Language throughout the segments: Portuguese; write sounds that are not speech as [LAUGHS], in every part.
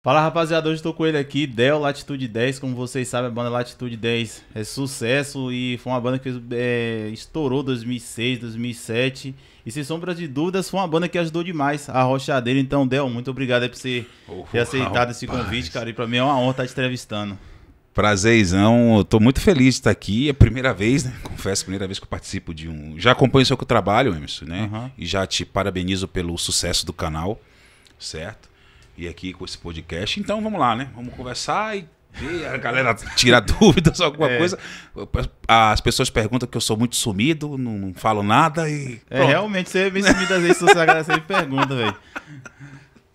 Fala rapaziada, hoje estou com ele aqui, Del Latitude 10, como vocês sabem a banda Latitude 10 é sucesso e foi uma banda que é, estourou 2006, 2007 e sem sombra de dúvidas foi uma banda que ajudou demais a rochadeira, então Del, muito obrigado aí por você oh, ter aceitado rapaz. esse convite, cara, e para mim é uma honra estar tá te entrevistando. Prazerzão, eu tô muito feliz de estar tá aqui. É a primeira vez, né? Confesso, primeira vez que eu participo de um. Já acompanho o seu trabalho, Emerson, né? Uhum. E já te parabenizo pelo sucesso do canal, certo? e aqui com esse podcast. Então vamos lá, né? Vamos conversar e ver a galera tirar [LAUGHS] dúvidas, alguma é. coisa. As pessoas perguntam que eu sou muito sumido, não falo nada e. É, pronto. É, realmente você é bem sumido às vezes, se você agradece, pergunta, velho.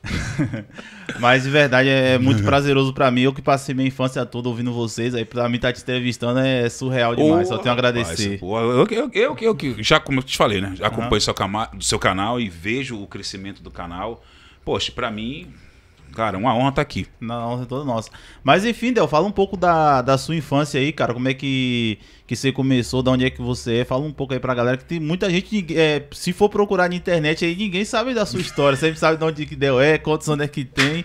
[LAUGHS] Mas de verdade é, é muito prazeroso para mim. Eu que passei minha infância toda ouvindo vocês, aí pra mim tá te entrevistando é, é surreal demais. Oh, só tenho a agradecer. Rapaz, eu, eu, eu, que já, como eu te falei, né? Já acompanho uhum. seu, seu canal e vejo o crescimento do canal. Poxa, para mim Cara, uma honra estar tá aqui. na honra é toda nossa. Mas enfim, Del, fala um pouco da, da sua infância aí, cara. Como é que, que você começou, da onde é que você é. Fala um pouco aí pra galera, que tem muita gente, é, se for procurar na internet aí, ninguém sabe da sua história. Sempre sabe de onde que Del é, quantos anos é que tem.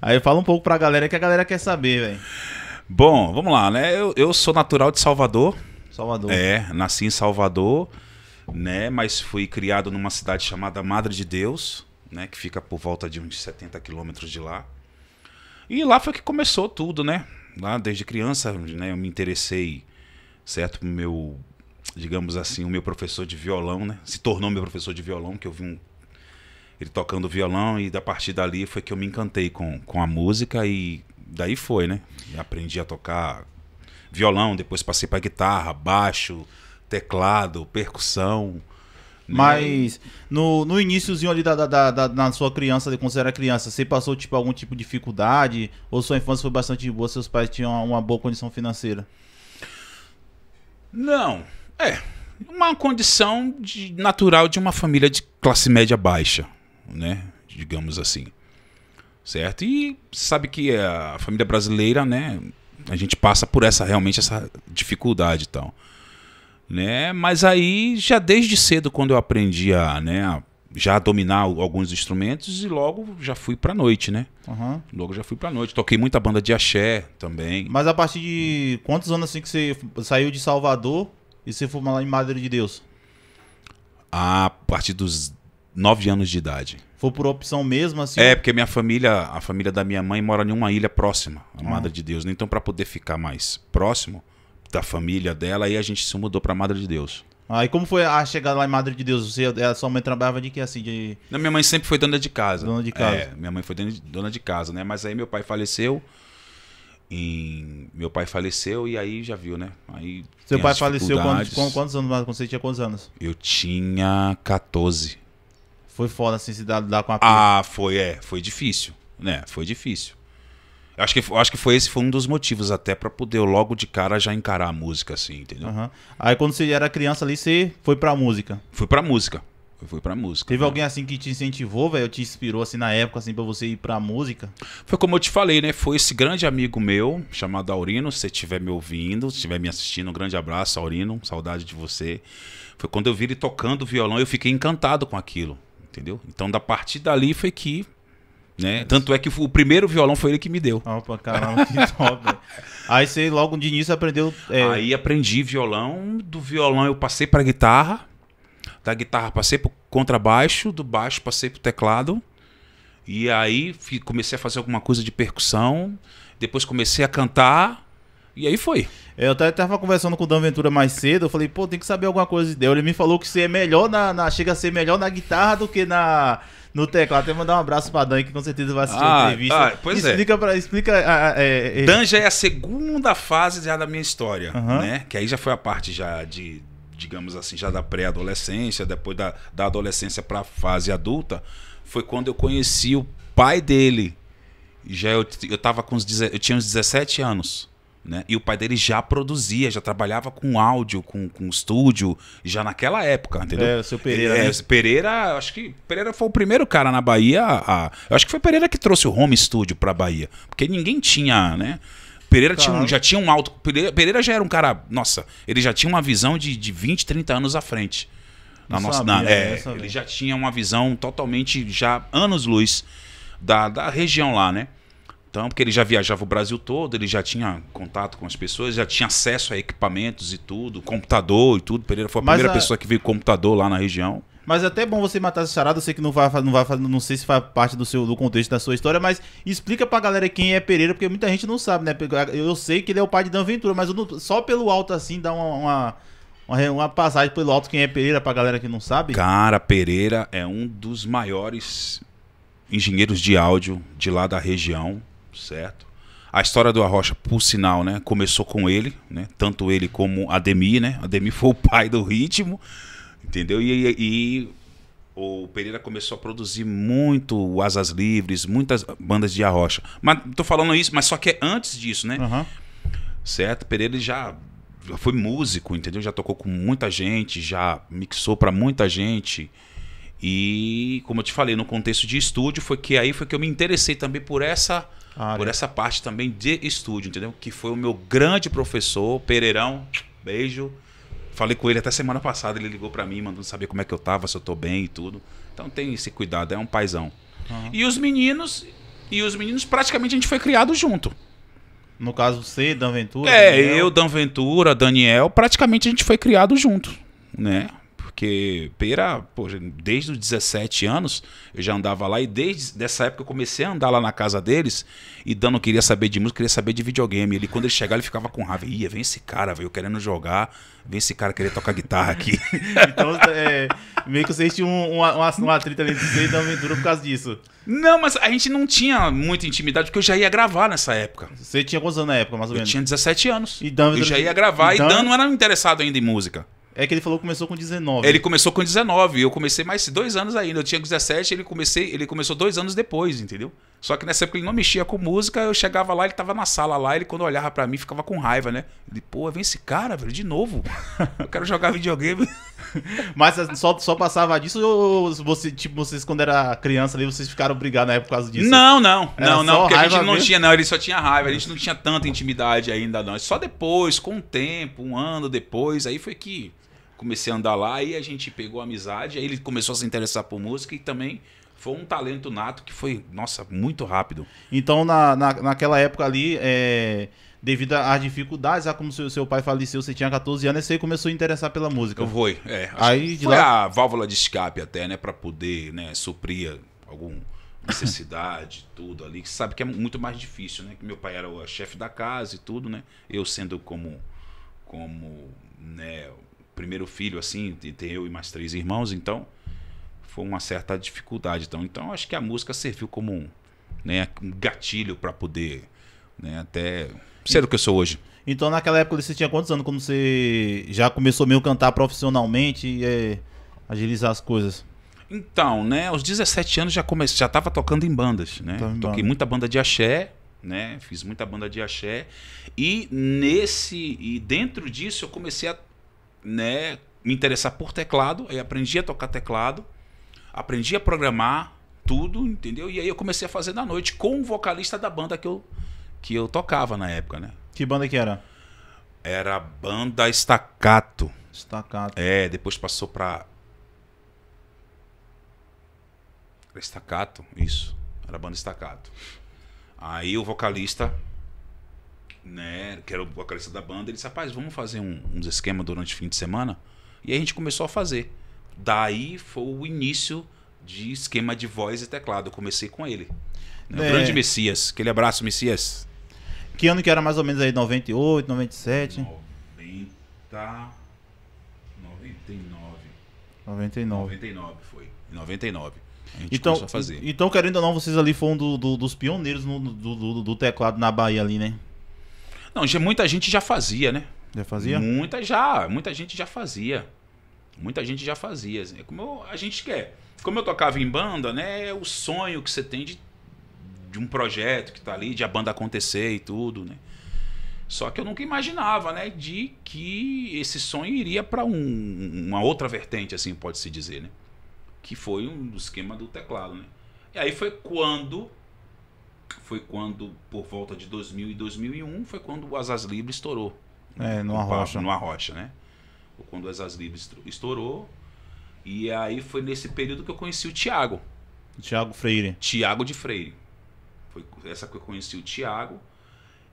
Aí fala um pouco pra galera, que a galera quer saber, velho. Bom, vamos lá, né? Eu, eu sou natural de Salvador. Salvador. É, nasci em Salvador, né? Mas fui criado numa cidade chamada Madre de Deus, né? Que fica por volta de uns 70 quilômetros de lá. E lá foi que começou tudo, né? Lá desde criança, né? Eu me interessei, certo? Meu, digamos assim, o meu professor de violão, né? Se tornou meu professor de violão, que eu vi um, ele tocando violão e da partir dali foi que eu me encantei com, com a música e daí foi, né? aprendi a tocar violão, depois passei para guitarra, baixo, teclado, percussão. Né? Mas no, no iníciozinho ali da, da, da, da, na sua criança, quando você era criança, você passou tipo algum tipo de dificuldade? Ou sua infância foi bastante boa, seus pais tinham uma, boa condição financeira? Não. É. Uma condição de, natural de uma família de classe média baixa, né? Digamos assim. Certo? E sabe que a família brasileira, né? A gente passa por essa realmente essa dificuldade e tal né? Mas aí já desde cedo quando eu aprendi a, né, a já dominar alguns instrumentos e logo já fui pra noite, né? Uhum. Logo já fui pra noite. Toquei muita banda de axé também. Mas a partir de quantos anos assim que você saiu de Salvador e você foi lá em Madeira de Deus? A partir dos nove anos de idade. Foi por opção mesmo, assim? É, porque minha família, a família da minha mãe mora em uma ilha próxima, a uhum. Madre de Deus. Né? Então, para poder ficar mais próximo, da família dela e a gente se mudou para Madre de Deus. Ah, e como foi a chegada lá em Madre de Deus? Você, ela sua mãe trabalhava de que assim? De... Não, minha mãe sempre foi dona de casa. Dona de casa. É, minha mãe foi dona de, dona de casa, né? Mas aí meu pai faleceu. Meu pai faleceu e aí já viu, né? Aí Seu pai faleceu quando, com quantos anos? Quando você tinha quantos anos? Eu tinha 14. Foi foda assim se dar com a Ah, foi, é. Foi difícil, né? Foi difícil acho que, acho que foi esse foi um dos motivos até para poder logo de cara já encarar a música, assim, entendeu? Uhum. Aí quando você era criança ali, você foi pra música? Fui pra música. Eu fui pra música. Teve né? alguém assim que te incentivou, velho? Te inspirou assim na época, assim, pra você ir pra música? Foi como eu te falei, né? Foi esse grande amigo meu, chamado Aurino. Se você estiver me ouvindo, se estiver me assistindo, um grande abraço, Aurino. Saudade de você. Foi quando eu vi ele tocando violão, eu fiquei encantado com aquilo, entendeu? Então, da partir dali foi que né? É. Tanto é que o primeiro violão foi ele que me deu. Opa, caramba, que top. [LAUGHS] aí você logo de início aprendeu. É... Aí aprendi violão, do violão eu passei para guitarra, da guitarra passei pro contrabaixo, do baixo passei pro teclado. E aí comecei a fazer alguma coisa de percussão, depois comecei a cantar. E aí foi. Eu até tava conversando com o Dan Ventura mais cedo, eu falei, pô, tem que saber alguma coisa de Deus. Ele me falou que você é melhor na, na, Chega a ser melhor na guitarra do que na no teclado. Até mandar um abraço pra Dan, que com certeza vai assistir ah, a entrevista. Ah, pois é. explica é. Pra, explica. Ah, ah, é, é, é. Dan já é a segunda fase já da minha história, uhum. né? Que aí já foi a parte já de, digamos assim, já da pré-adolescência, depois da, da adolescência pra fase adulta. Foi quando eu conheci o pai dele. Já eu, eu tava com uns, eu tinha uns 17 anos. Né? E o pai dele já produzia, já trabalhava com áudio, com, com estúdio, já naquela época, entendeu? É, o seu Pereira. É, né? Pereira, acho que Pereira foi o primeiro cara na Bahia. A, acho que foi Pereira que trouxe o home studio pra Bahia. Porque ninguém tinha, né? Pereira claro. tinha já tinha um alto. Pereira, Pereira, já era um cara. Nossa, ele já tinha uma visão de, de 20, 30 anos à frente. Na nossa, sabia, na, é, ele já tinha uma visão totalmente já anos-luz da, da região lá, né? Então, porque ele já viajava o Brasil todo, ele já tinha contato com as pessoas, já tinha acesso a equipamentos e tudo, computador e tudo. Pereira foi a Mas primeira a... pessoa que veio computador lá na região. Mas é até bom você matar essa charada, eu sei que não vai, não vai não sei se faz parte do seu do contexto da sua história, mas explica pra galera quem é Pereira, porque muita gente não sabe, né? Eu sei que ele é o pai de Dan Ventura, mas não, só pelo alto assim dá uma, uma, uma, passagem pelo alto quem é Pereira pra galera que não sabe. Cara, Pereira é um dos maiores engenheiros de áudio de lá da região. Certo. A história do Arrocha, por sinal, né, começou com ele, né, tanto ele como Ademir, né? Ademir foi o pai do ritmo, entendeu? E, e, e o Pereira começou a produzir muito Asas Livres, muitas bandas de Arrocha. Mas tô falando isso, mas só que é antes disso, né? Uhum. Certo? Pereira já foi músico, entendeu? Já tocou com muita gente, já mixou para muita gente. E como eu te falei, no contexto de estúdio foi que aí foi que eu me interessei também por essa ah, por é. essa parte também de estúdio, entendeu? Que foi o meu grande professor, Pereirão. Beijo. Falei com ele até semana passada, ele ligou para mim, mandando saber como é que eu tava, se eu tô bem e tudo. Então tem esse cuidado, é um paizão. Uhum. E os meninos, e os meninos praticamente a gente foi criado junto. No caso você, Dan Ventura? É, Daniel. eu, Dan Ventura, Daniel, praticamente a gente foi criado junto, né? Porque Pera, pô, desde os 17 anos eu já andava lá e desde dessa época eu comecei a andar lá na casa deles e Dano queria saber de música, queria saber de videogame. Ele, quando ele chegava, ele ficava com raiva. Ia, vem esse cara, velho, querendo jogar, vem esse cara querer tocar guitarra aqui. [LAUGHS] então, é, meio que vocês tinham um, uma, uma, uma treta ali vocês da aventura por causa disso. Não, mas a gente não tinha muita intimidade, porque eu já ia gravar nessa época. Você tinha quantos anos na época, mais ou menos? Eu tinha 17 anos. E Dan, eu já ia gravar e, Dan, e Dan não era interessado ainda em música. É que ele falou que começou com 19. Ele começou com 19. Eu comecei mais dois anos ainda. Eu tinha 17, ele comecei, ele começou dois anos depois, entendeu? Só que nessa época ele não mexia com música, eu chegava lá, ele tava na sala lá, ele quando olhava para mim ficava com raiva, né? Ele, pô, vem esse cara, velho, de novo. Eu quero jogar videogame. [LAUGHS] Mas assim, só, só passava disso ou você, tipo, vocês quando era criança ali, vocês ficaram brigados na época por causa disso? Não, não, era não, não, porque a gente não tinha, não, ele só tinha raiva, a gente não tinha tanta intimidade ainda, não. Só depois, com o tempo, um ano depois, aí foi que comecei a andar lá e a gente pegou amizade. Aí ele começou a se interessar por música e também foi um talento nato que foi, nossa, muito rápido. Então, na, na, naquela época ali, é, devido às dificuldades, como seu, seu pai faleceu, você tinha 14 anos, você começou a interessar pela música. Eu é. Aí, foi lá... a válvula de escape até, né, para poder né, suprir alguma [LAUGHS] necessidade, tudo ali. Que sabe que é muito mais difícil, né? Que meu pai era o chefe da casa e tudo, né? Eu sendo como, como né, primeiro filho, assim, de ter eu e mais três irmãos, então foi uma certa dificuldade. Então, então acho que a música serviu como um, né, um gatilho para poder né, até ser o que eu sou hoje. Então, naquela época, você tinha quantos anos quando você já começou meio a cantar profissionalmente e é, agilizar as coisas? Então, né, aos 17 anos já comecei, já tava tocando em bandas, né? Tá Toquei banda. muita banda de axé, né? Fiz muita banda de axé e nesse e dentro disso eu comecei a né, me interessar por teclado, aí aprendi a tocar teclado, aprendi a programar tudo, entendeu? E aí eu comecei a fazer na noite com o vocalista da banda que eu, que eu tocava na época, né? Que banda que era? Era a banda Staccato. Staccato. É, depois passou pra Staccato, isso. Era a banda Staccato. Aí o vocalista né, que era o vocalista da banda, ele disse, rapaz, vamos fazer um, uns esquemas durante o fim de semana? E a gente começou a fazer. Daí foi o início de esquema de voz e teclado. Eu comecei com ele. Né? É. O grande Messias. Aquele abraço, Messias. Que ano que era mais ou menos aí? 98, 97? 90... 99. 99. 99 foi. 99. A gente então, começou a fazer. Então, querendo ou não, vocês ali foram do, do, dos pioneiros no, do, do, do, teclado na Bahia ali, né? Não, muita gente já fazia, né? Já fazia? Muita já, muita gente já fazia. Muita gente já fazia. Assim. É como eu, a gente quer. Como eu tocava em banda, né? É o sonho que você tem de, de um projeto que tá ali, de a banda acontecer e tudo, né? Só que eu nunca imaginava, né, de que esse sonho iria para um, uma outra vertente, assim, pode se dizer, né? Que foi um esquema do teclado, né? E aí foi quando foi quando, por volta de 2000 e 2001, foi quando o Asas livres estourou. É, numa rocha. Numa rocha, né? Foi quando o Asas Livre estourou. E aí foi nesse período que eu conheci o Tiago. Tiago Freire. Tiago de Freire. Foi essa que eu conheci o Tiago.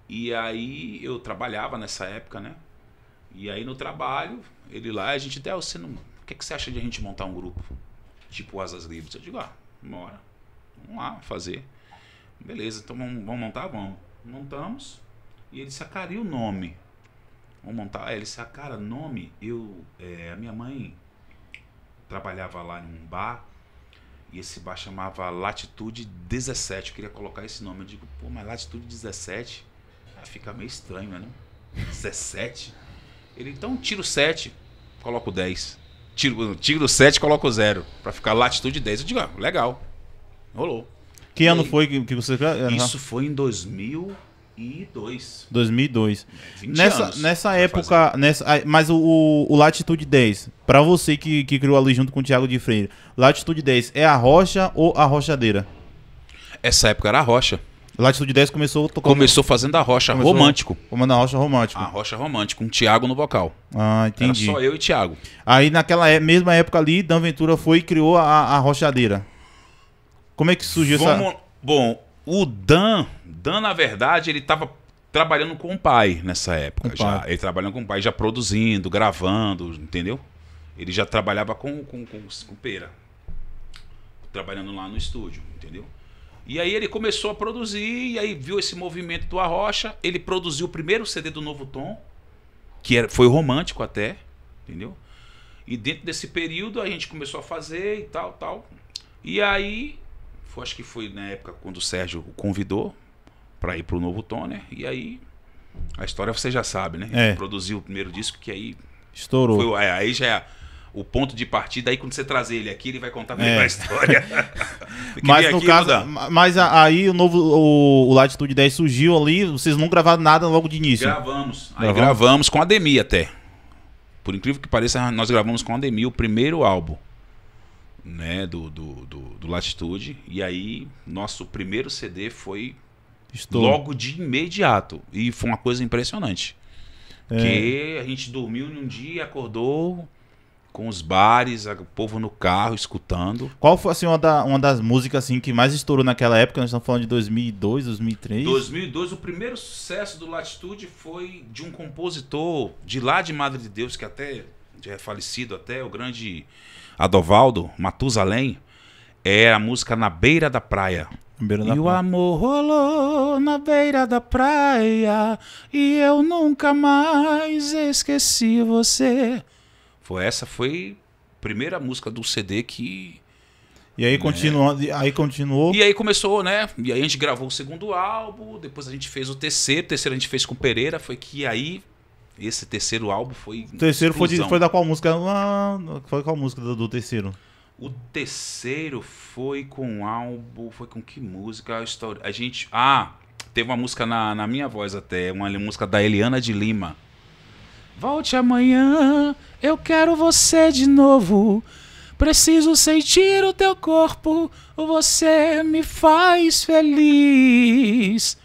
E aí eu trabalhava nessa época, né? E aí no trabalho, ele lá, a gente, Del, você não. O que, é que você acha de a gente montar um grupo? Tipo Asas Livres? Eu digo, ah, hora Vamos lá fazer. Beleza, então vamos, vamos montar? Vamos. Montamos. E ele disse, cara, e o nome. Vamos montar. É, ele cara, nome. Eu, é, a minha mãe trabalhava lá em um bar. E esse bar chamava Latitude 17. Eu queria colocar esse nome. Eu digo, pô, mas Latitude 17 ah, fica meio estranho, né? 17? Ele, então, tiro 7, coloco 10. Tiro, tiro 7, coloco 0. Pra ficar Latitude 10. Eu digo, ah, legal. Rolou. Que ano foi que, que você. Isso foi em 2002. 2002. 20 nessa anos, nessa época, nessa, mas o, o Latitude 10, para você que, que criou ali junto com o Thiago de Freire, Latitude 10 é a rocha ou a rochadeira? Essa época era a rocha. Latitude 10 começou tocando... Começou fazendo a rocha começou romântico. Como na rocha romântico. A rocha romântico, com um Thiago no vocal. Ah, entendi. Era só eu e Thiago. Aí naquela é, mesma época ali, Dan Ventura foi e criou a, a rochadeira. Como é que surgiu Vamos... essa. Bom, o Dan, Dan, na verdade, ele estava trabalhando com o pai nessa época. Com já. Pai. Ele trabalhando com o pai, já produzindo, gravando, entendeu? Ele já trabalhava com, com, com, com Pera. Trabalhando lá no estúdio, entendeu? E aí ele começou a produzir, e aí viu esse movimento do Arrocha. Ele produziu o primeiro CD do Novo Tom, que era, foi romântico até, entendeu? E dentro desse período a gente começou a fazer e tal, tal. E aí foi, acho que foi na época quando o Sérgio o convidou para ir pro novo Toner. E aí a história você já sabe, né? É. Produziu o primeiro disco que aí. Estourou. Foi, é, aí já é o ponto de partida. Aí quando você trazer ele aqui, ele vai contar melhor é. a história. [LAUGHS] mas no aqui, caso, mudar. mas aí o novo o, o, Latitude 10 surgiu ali. Vocês não gravaram nada logo de início? Gravamos. Aí gravamos, gravamos com a Demi até. Por incrível que pareça, nós gravamos com a Demi o primeiro álbum né, do, do, do, do Latitude. E aí, nosso primeiro CD foi Estou. logo de imediato. E foi uma coisa impressionante. É. Que a gente dormiu num dia, acordou com os bares, o povo no carro escutando. Qual foi assim, uma, da, uma das músicas assim que mais estourou naquela época? Nós estamos falando de 2002, 2003. 2002, o primeiro sucesso do Latitude foi de um compositor de lá de Madre de Deus, que até já é falecido até, o grande Adovaldo, Matusalém, é a música Na Beira da Praia. Beira da e praia. o amor rolou na beira da praia e eu nunca mais esqueci você. Foi essa foi a primeira música do CD que e aí, né? continuou, aí continuou. E aí começou, né? E aí a gente gravou o segundo álbum, depois a gente fez o terceiro, o terceiro a gente fez com Pereira, foi que aí esse terceiro álbum foi. O terceiro foi, de, foi, da qual música? Ah, foi qual música do, do, terceiro? O terceiro foi com um álbum. Foi com que música? A, história, a gente. Ah, teve uma música na, na minha voz até, uma música da Eliana de Lima. Volte amanhã, eu quero você de novo. Preciso sentir o teu corpo, você me faz feliz.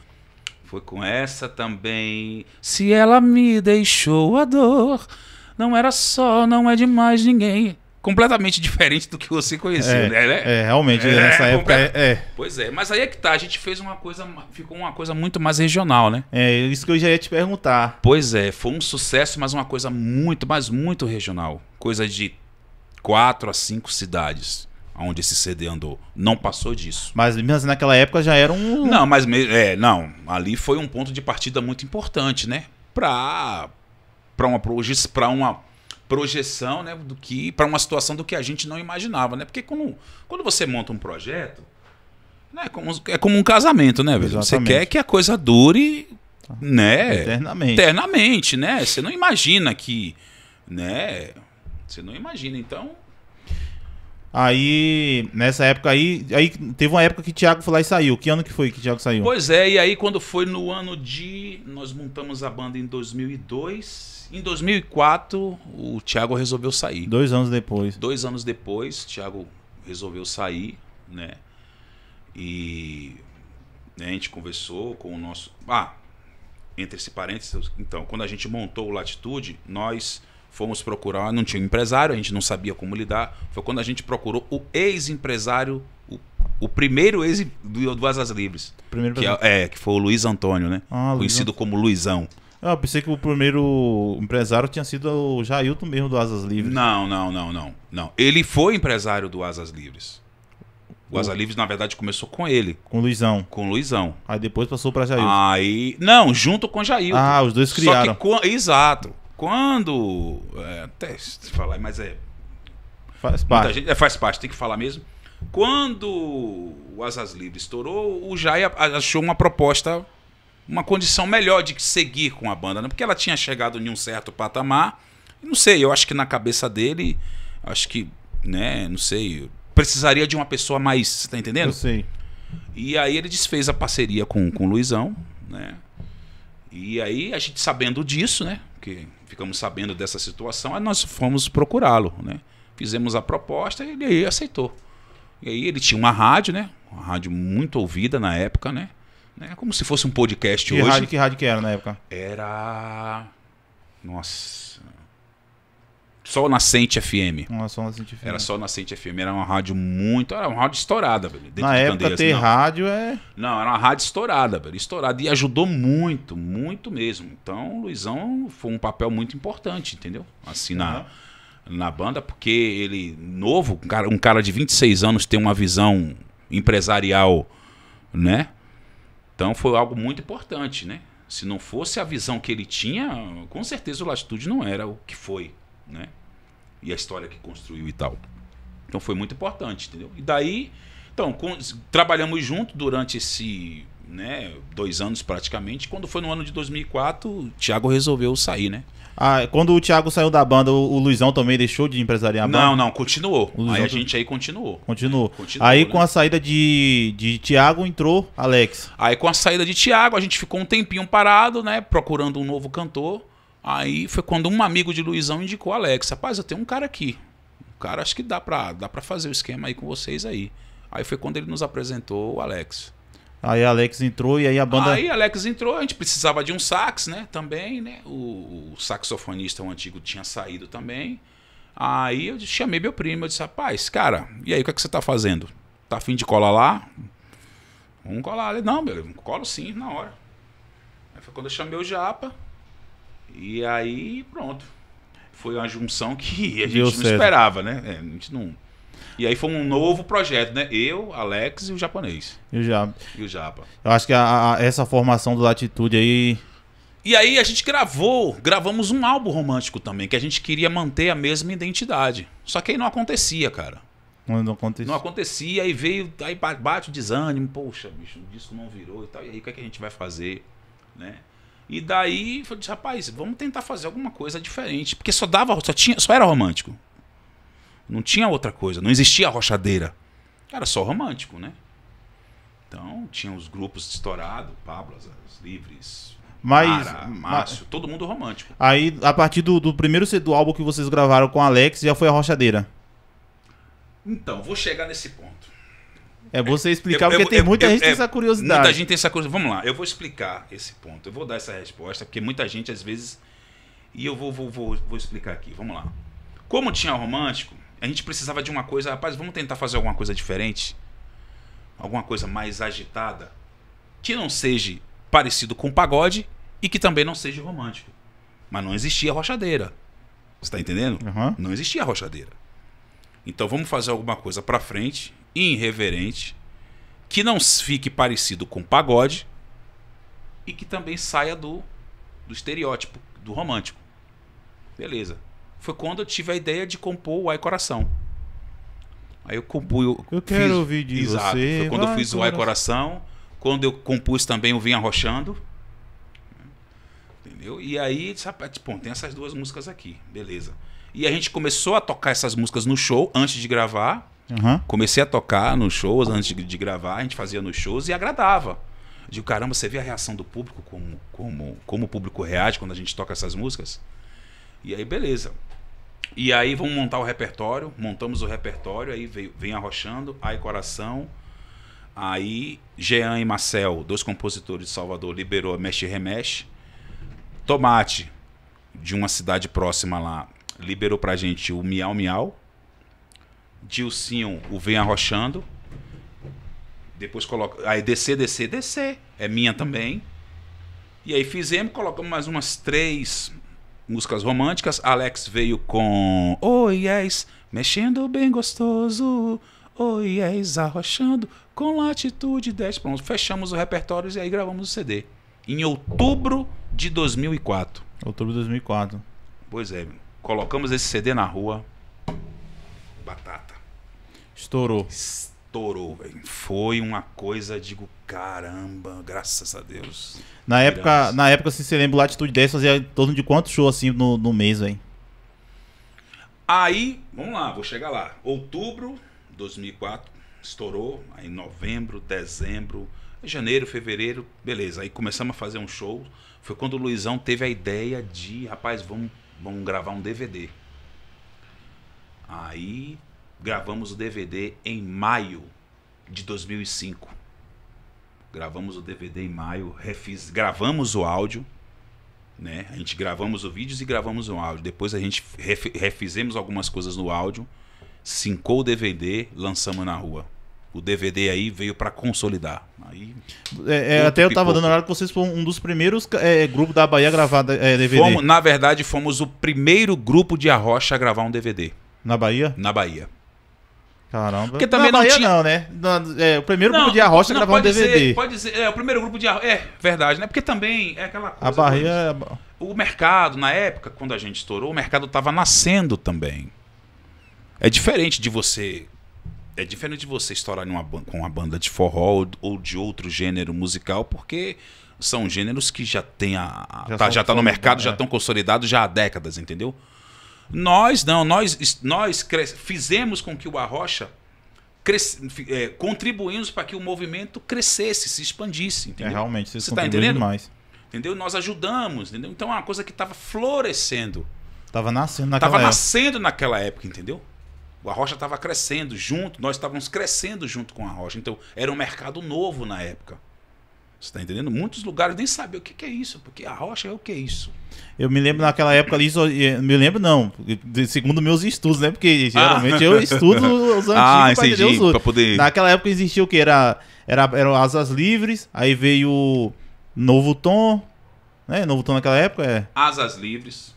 Foi com essa também. Se ela me deixou a dor, não era só, não é de mais ninguém. Completamente diferente do que você conhecia, é, né? É, realmente, é, nessa é, época. É, Pois é, mas aí é que tá, a gente fez uma coisa, ficou uma coisa muito mais regional, né? É, isso que eu já ia te perguntar. Pois é, foi um sucesso, mas uma coisa muito, mas muito regional. Coisa de quatro a cinco cidades onde esse CD andou. Não passou disso. Mas assim, naquela época já era um. Não, mas é, não. Ali foi um ponto de partida muito importante, né? Pra, pra, uma, proje pra uma projeção, né? Do que. para uma situação do que a gente não imaginava, né? Porque quando, quando você monta um projeto. Né, é, como, é como um casamento, né, velho? Você quer que a coisa dure, tá. né? Eternamente. Eternamente, né? Você não imagina que. Né? Você não imagina. Então, Aí, nessa época aí, aí teve uma época que Thiago foi lá e saiu. Que ano que foi que Thiago saiu? Pois é, e aí quando foi no ano de. Nós montamos a banda em 2002. Em 2004, o Thiago resolveu sair. Dois anos depois. Dois anos depois, Thiago resolveu sair, né? E né, a gente conversou com o nosso. Ah, entre esse parênteses, então, quando a gente montou o Latitude, nós Fomos procurar, não tinha um empresário, a gente não sabia como lidar. Foi quando a gente procurou o ex-empresário, o, o, primeiro ex do, do Asas Livres. Primeiro que é, é, que foi o Luiz Antônio, né? Ah, Conhecido Luiz... como Luizão. Ah, eu pensei que o primeiro empresário tinha sido o Jailton mesmo do Asas Livres. Não, não, não, não. não. Ele foi empresário do Asas Livres. O, Asas Livres, na verdade, começou com ele. Com o Luizão. Com o Luizão. Aí depois passou para Jailton. Aí. Não, junto com o Jailton. Ah, os dois criaram. Só que com... Exato. Quando. É, até se falar, mas é. Faz parte. Gente, é, faz parte, tem que falar mesmo. Quando o Asas Livres estourou, o Jai achou uma proposta, uma condição melhor de seguir com a banda, né? Porque ela tinha chegado em um certo patamar. Não sei, eu acho que na cabeça dele, acho que, né, não sei, precisaria de uma pessoa mais. Você tá entendendo? Eu sei. E aí ele desfez a parceria com, com o Luizão, né? E aí a gente sabendo disso, né? que ficamos sabendo dessa situação, aí nós fomos procurá-lo, né? Fizemos a proposta e ele aceitou. E aí ele tinha uma rádio, né? Uma rádio muito ouvida na época, né? é Como se fosse um podcast que hoje. Rádio, que rádio que era na época? Era. Nossa. Sol Nascente FM. Não, é Sol Nascente FM. Era Sol Nascente FM, era uma rádio muito. Era uma rádio estourada, velho. Na época Candeias, ter não. rádio é. Não, era uma rádio estourada, velho. Estourada. E ajudou muito, muito mesmo. Então, o Luizão foi um papel muito importante, entendeu? Assim, uhum. na, na banda, porque ele, novo, um cara, um cara de 26 anos, tem uma visão empresarial, né? Então foi algo muito importante, né? Se não fosse a visão que ele tinha, com certeza o Latitude não era o que foi, né? e a história que construiu e tal. Então foi muito importante, entendeu? E daí, então, com, trabalhamos junto durante esse, né, dois anos praticamente. Quando foi no ano de 2004, o Thiago resolveu sair, né? Ah, quando o Thiago saiu da banda, o, Luizão também deixou de empresariar a banda? Não, não, continuou. Aí a gente aí continuou. Continuou. É, continuou aí né? com a saída de, de Thiago entrou Alex. Aí com a saída de Thiago, a gente ficou um tempinho parado, né, procurando um novo cantor. Aí foi quando um amigo de Luizão indicou Alex, rapaz, eu tenho um cara aqui. Um cara acho que dá pra, dá para fazer o esquema aí com vocês aí. Aí foi quando ele nos apresentou o Alex. Aí Alex entrou e aí a banda. Aí Alex entrou, a gente precisava de um sax, né? Também, né? O, o saxofonista o antigo tinha saído também. Aí eu chamei meu primo, eu disse, rapaz, cara, e aí o que, é que você tá fazendo? Tá afim de colar lá? Vamos colar. Ele, não, meu, colo sim, na hora. Aí foi quando eu chamei o Japa. E aí, pronto. Foi uma junção que a gente Deu não certo. esperava, né? É, a gente não. E aí foi um novo projeto, né? Eu, Alex e o japonês. E o Japa. E o Japa. Eu acho que a, a, essa formação do Latitude aí. E aí a gente gravou, gravamos um álbum romântico também, que a gente queria manter a mesma identidade. Só que aí não acontecia, cara. Não, não acontecia. Não acontecia, aí veio, aí bate o desânimo, poxa, bicho, o disco não virou e tal. E aí o que, é que a gente vai fazer, né? E daí eu disse, rapaz, vamos tentar fazer alguma coisa diferente. Porque só dava, só, tinha, só era romântico. Não tinha outra coisa, não existia rochadeira. Era só romântico, né? Então, tinha os grupos estourados, os Livres, mas, Mara, Márcio, mas... todo mundo romântico. Aí, a partir do, do primeiro do álbum que vocês gravaram com Alex, já foi a rochadeira. Então, vou chegar nesse ponto. É você explicar, eu, porque eu, tem eu, muita gente que tem é, essa curiosidade. Muita gente tem essa curiosidade. Vamos lá, eu vou explicar esse ponto. Eu vou dar essa resposta, porque muita gente às vezes. E eu vou, vou, vou, vou explicar aqui. Vamos lá. Como tinha romântico, a gente precisava de uma coisa. Rapaz, vamos tentar fazer alguma coisa diferente? Alguma coisa mais agitada? Que não seja parecido com pagode e que também não seja romântico. Mas não existia rochadeira. Você está entendendo? Uhum. Não existia rochadeira. Então vamos fazer alguma coisa para frente e irreverente, que não fique parecido com pagode e que também saia do, do estereótipo, do romântico. Beleza. Foi quando eu tive a ideia de compor o Ai Coração. Aí eu compus. Eu, eu quero fiz, ouvir disso exato, você. Foi quando Vai, eu fiz o Ai Coração. Quando eu compus também o Vim Arrochando. Entendeu? E aí, sabe, é, tipo, tem essas duas músicas aqui. Beleza. E a gente começou a tocar essas músicas no show antes de gravar. Uhum. Comecei a tocar nos shows antes de, de, gravar, a gente fazia nos shows e agradava. Eu digo, caramba, você vê a reação do público, como, como, como o público reage quando a gente toca essas músicas? E aí, beleza. E aí vamos montar o repertório, montamos o repertório, aí veio, vem Arrochando, aí Coração, aí Jean e Marcel, dois compositores de Salvador, liberou Mexe e Remexe. Tomate, de uma cidade próxima lá, liberou pra gente o Miau Miau, Dilcinho, o Vem Arrochando. Depois coloca. Aí descer, descer, descer. É minha também. E aí fizemos, colocamos mais umas três músicas românticas. Alex veio com Oh yes, mexendo bem gostoso. Oh yes, arrochando com latitude 10. Pronto, fechamos o repertório e aí gravamos o CD. Em outubro de 2004. Outubro de 2004. Pois é, colocamos esse CD na rua. Batata. Estourou. Estourou, velho. Foi uma coisa, digo, caramba, graças a Deus. Na época, graças. na época se assim, você lembra, o Latitude 10 fazia em torno de quantos shows assim no, no mês, velho? Aí, vamos lá, vou chegar lá. Outubro 2004, estourou. Aí novembro, dezembro, janeiro, fevereiro, beleza. Aí começamos a fazer um show. Foi quando o Luizão teve a ideia de, rapaz, vamos, vamos gravar um DVD. Aí gravamos o DVD em maio de 2005. Gravamos o DVD em maio, refiz, gravamos o áudio, né? A gente gravamos o vídeo e gravamos o áudio. Depois a gente ref, refizemos algumas coisas no áudio, sincou o DVD, lançamos na rua. O DVD aí veio para consolidar. Aí, é, é, até eu tava dando a hora que vocês foram um dos primeiros é, grupos da Bahia a gravar DVD. É, fomos, na verdade, fomos o primeiro grupo de arrocha a gravar um DVD. Na Bahia? Na Bahia. Caramba. Porque também na não Bahia tinha... não, né? é, o primeiro não, grupo de Arrocha gravou um DVD. Ser, pode ser, é, o primeiro grupo de Arrocha, é, verdade, né? Porque também é aquela coisa... A Bahia... Mas, é o mercado, na época, quando a gente estourou, o mercado estava nascendo também. É diferente de você... É diferente de você estourar uma, com uma banda de forró ou de outro gênero musical, porque são gêneros que já tem a, já tá, já tá no mercado, é. já estão consolidados já há décadas, entendeu? Nós não, nós, nós fizemos com que o Arrocha é, contribuímos para que o movimento crescesse, se expandisse. É, entendeu? É, realmente, você está entendendo? mais Entendeu? Nós ajudamos, entendeu? Então é uma coisa que estava florescendo. Estava nascendo naquela tava época. Estava nascendo naquela época, entendeu? O Arrocha estava crescendo junto, nós estávamos crescendo junto com a Rocha. Então, era um mercado novo na época. Você tá entendendo? Muitos lugares nem sabem o que, que, é isso, porque a rocha é o que é isso. Eu me lembro naquela época ali, só, eh, me lembro não, segundo meus estudos, né? Porque ah. geralmente ah. eu estudo [LAUGHS] os antigos ah, para os Poder... Naquela época existia o que? Era, era, eram asas livres, aí veio Novo Tom, né? Novo Tom naquela época é... Asas livres,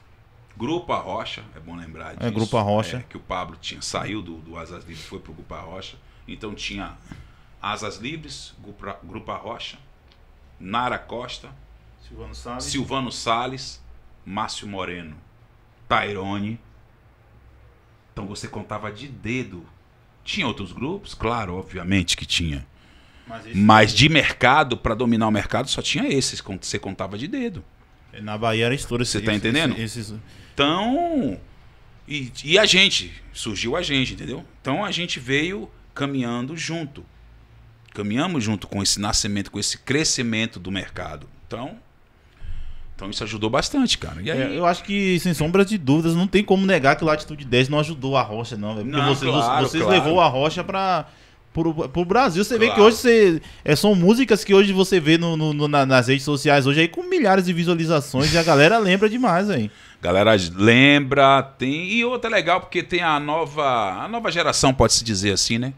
Grupo Rocha, é bom lembrar disso. É, Grupo Rocha. É, que o Pablo tinha, saiu do, do Asas Livres, foi pro Grupo Rocha, então tinha Asas Livres, Grupo, Grupo Rocha Nara Costa, Silvano Sales, Silvano Márcio Moreno, Tairone. Então você contava de dedo. Tinha outros grupos? Claro, obviamente que tinha. Mas, Mas de mercado, para dominar o mercado, só tinha esses. Você contava de dedo. Na Bahia era estouro. Você está entendendo? Então... E, e a gente, surgiu a gente, entendeu? Então a gente veio caminhando junto caminhamos junto com esse nascimento, com esse crescimento do mercado. Então, então isso ajudou bastante, cara. E é, aí... É, eu acho que, sem sombra de dúvidas, não tem como negar que o Latitude 10 não ajudou a Rocha, não. porque não, vocês, claro, vocês claro. levou a Rocha para pro, Brasil. Você claro. vê que hoje você, é, são músicas que hoje você vê no, no, no nas redes sociais hoje aí com milhares de visualizações e a galera [LAUGHS] lembra demais hein Galera lembra, tem. E outra é legal, porque tem a nova. A nova geração, pode-se dizer assim, né?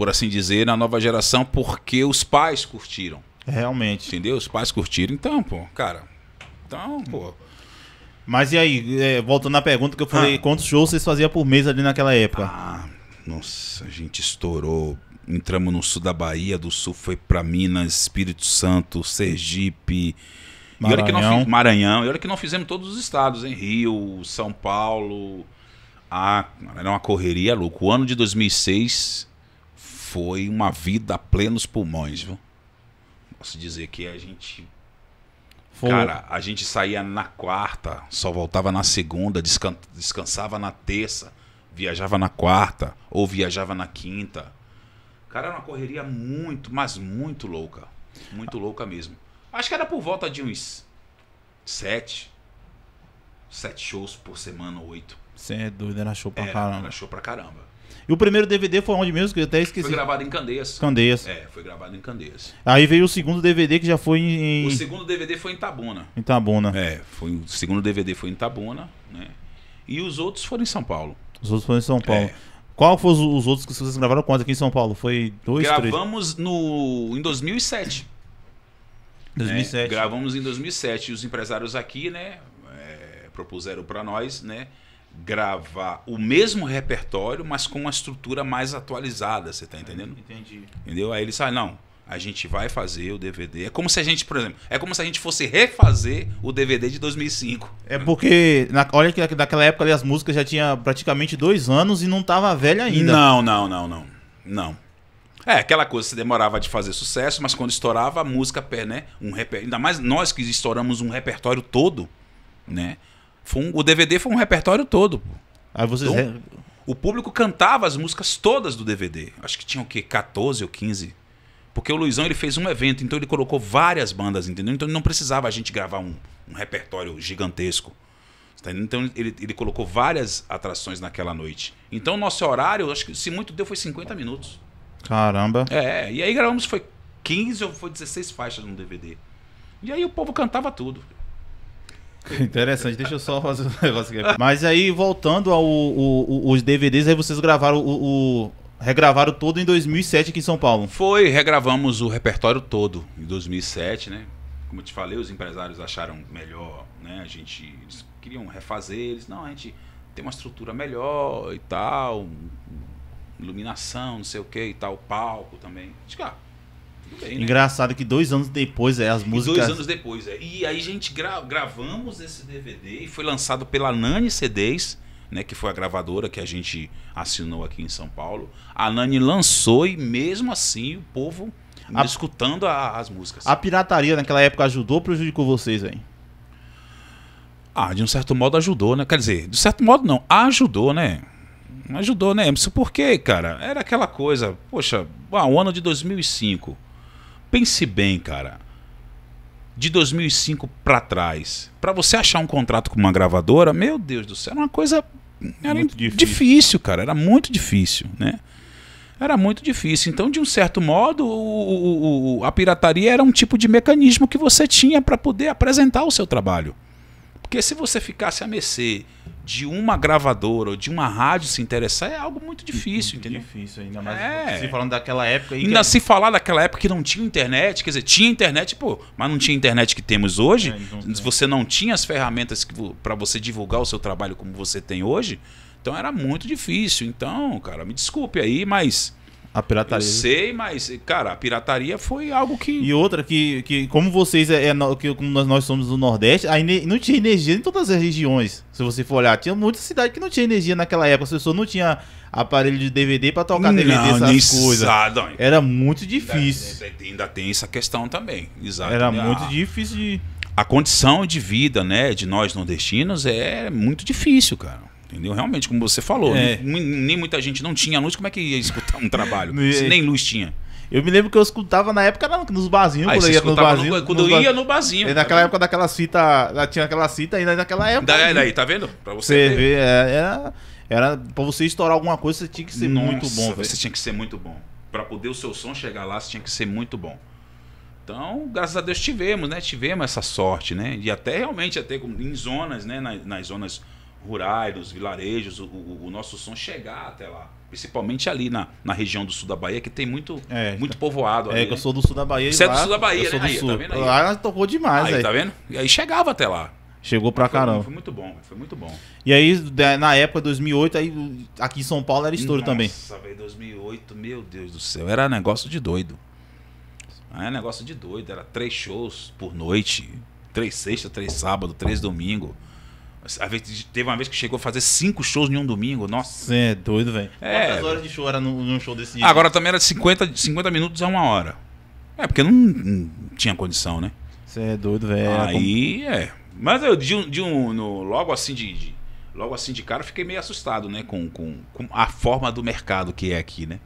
por assim dizer, na nova geração, porque os pais curtiram. Realmente. Entendeu? Os pais curtiram. Então, pô, cara. Então, pô. Mas e aí, é, voltando à pergunta que eu falei, ah. quantos shows vocês faziam por mês ali naquela época? Ah, nossa, a gente estourou. Entramos no sul da Bahia, do sul foi pra Minas, Espírito Santo, Sergipe. Maranhão. E olha que não, Maranhão. E olha que não fizemos todos os estados, em Rio, São Paulo. Ah, era uma correria louca. O ano de 2006 foi uma vida a plenos pulmões, viu? Posso dizer que a gente. Foi. Cara, a gente saía na quarta, só voltava na segunda, descan... descansava na terça, viajava na quarta, ou viajava na quinta. Cara, era uma correria muito, mas muito louca. Muito louca mesmo. Acho que era por volta de uns sete. Sete shows por semana, oito. Sem é doido, era show pra era, caramba. Era show pra caramba. E o primeiro DVD foi onde mesmo? Que eu até esqueci. Foi gravado em Candeias. Candeias. É, foi gravado em Candeias. Aí veio o segundo DVD que já foi em. O segundo DVD foi em Tabuna. Em Tabuna. É, foi, o segundo DVD foi em Tabuna, né? E os outros foram em São Paulo. Os outros foram em São Paulo. É. Qual foram os, outros que vocês gravaram quantos aqui em São Paulo? Foi dois, Gravamos três? no em 2007. 2007. [LAUGHS] Né? Gravamos em 2007 e os empresários aqui, né, é, propuseram para nós, né, gravar o mesmo repertório, mas com uma estrutura mais atualizada, você tá entendendo? Entendi. Entendeu? Aí ele sai, não, a gente vai fazer o DVD. É como se a gente, por exemplo, é como se a gente fosse refazer o DVD de 2005. É porque, na, olha que naquela época ali as músicas já tinha praticamente dois anos e não tava velha ainda. Não, não, não, não. Não. É, aquela coisa, se demorava de fazer sucesso, mas quando estourava a música, né, um reper... ainda mais nós que estouramos um repertório todo, né? Um, o DVD foi um repertório todo. Aí vocês. Então, O público cantava as músicas todas do DVD. Acho que tinha o quê? 14 ou 15. Porque o Luizão ele fez um evento, então ele colocou várias bandas, entendeu? Então não precisava a gente gravar um, um repertório gigantesco. Tá então ele, ele colocou várias atrações naquela noite. Então nosso horário, acho que se muito deu, foi 50 minutos. Caramba. É, e aí gravamos, foi 15 ou foi 16 faixas no DVD. E aí o povo cantava tudo. [LAUGHS] Interessante, deixa eu só fazer um [LAUGHS] negócio aqui. Mas aí, voltando aos DVDs, aí vocês gravaram o, o, Regravaram todo em 2007 aqui em São Paulo. Foi, regravamos o repertório todo em 2007, né? Como eu te falei, os empresários acharam melhor, né? A gente. Eles queriam refazer, eles. Não, a gente tem uma estrutura melhor e tal, iluminação, não sei o que e tal, palco também. Acho que, ah, Bem, né? Engraçado que dois anos depois, é, as músicas. E dois anos depois, é. E aí a gente gra gravamos esse DVD e foi lançado pela Nani CDs, né? Que foi a gravadora que a gente assinou aqui em São Paulo. A Nani lançou e mesmo assim o povo a... escutando a, as músicas. A pirataria naquela época ajudou ou prejudicou vocês, hein? Ah, de um certo modo ajudou, né? Quer dizer, de certo modo não, ajudou, né? Ajudou, né, Emerson? Por quê, cara? Era aquela coisa, poxa, o ah, ano de 2005 Pense bem, cara. De 2005 para trás, para você achar um contrato com uma gravadora, meu Deus do céu, era uma coisa era muito difícil. difícil, cara, era muito difícil, né? Era muito difícil. Então, de um certo modo, o, o, o, a pirataria era um tipo de mecanismo que você tinha para poder apresentar o seu trabalho. Porque se você ficasse a mercê de uma gravadora ou de uma rádio se interessar, é algo muito difícil, muito entendeu? Difícil, ainda mais é. se falando daquela época. Aí ainda que... É- se falar daquela época que não tinha internet, quer dizer, tinha internet, pô, mas não tinha internet que temos hoje. É, não é. você não tinha as ferramentas para você divulgar o seu trabalho como você tem hoje. Então era muito difícil. Então, cara, me desculpe aí, mas a pirataria. Eu sei, mas, cara, a pirataria foi algo que. E outra, que, que como vocês, é, é que, como nós, nós somos do Nordeste, aí não tinha energia em todas as regiões. Se você for olhar, tinha muita cidade que não tinha energia naquela época. As pessoas não tinha aparelho de DVD para tocar não, DVD, essas coisas. Era muito difícil. Ainda, ainda, tem essa questão também. Exato. Era muito difícil de. A condição de vida, né, de nós nordestinos é muito difícil, cara. Entendeu? Realmente, como você falou, é. nem, nem, muita gente não tinha luz, como é que ia escutar um trabalho? se [LAUGHS] nem luz tinha. Eu me lembro que eu escutava na época nos barzinhos, ah, quando, eu ia, nos barzinho, no, quando nos eu ia no barzinho. naquela época daquelas fitas, tinha aquela fita ainda naquela época. Daí, né? daí tá vendo? Pra você, ver. era, é, é, era pra você estourar alguma coisa, você tinha que ser Nossa, muito bom. Você tinha que ser muito bom. Pra poder o seu som chegar lá, você tinha que ser muito bom. Então, graças a Deus tivemos, né? Tivemos essa sorte, né? E até realmente, até em zonas, né? nas, nas zonas rurais, dos vilarejos, o, o, o, nosso som chegar até lá. Principalmente ali na, na região do sul da Bahia, que tem muito, é, muito povoado. É, ali, é, que eu né? sou do sul da Bahia. Você lá, é do sul da Bahia, eu né? Sou do aí, tá sul. Tá vendo aí? Lá tocou demais. Aí, aí, tá vendo? E aí chegava até lá. Chegou pra foi, caramba. Foi muito bom, foi muito bom. E aí, na época, 2008, aí, aqui em São Paulo era estouro Nossa, também. Nossa, 2008, meu Deus do céu, era negócio de doido. Era é negócio de doido, era três shows por noite, três sexta, três sábado, três domingo. Vez, teve uma vez que chegou a fazer cinco shows em um domingo, nossa. Você é doido, velho. É. Quantas horas de show era num show desse dia? Agora também era de 50, 50 minutos a uma hora. É, porque não, não tinha condição, né? Você é doido, velho. É, Aí, é. Mas eu, de, de um, no, logo assim de, de, logo assim de cara, fiquei meio assustado, né? Com, com, com a forma do mercado que é aqui, né?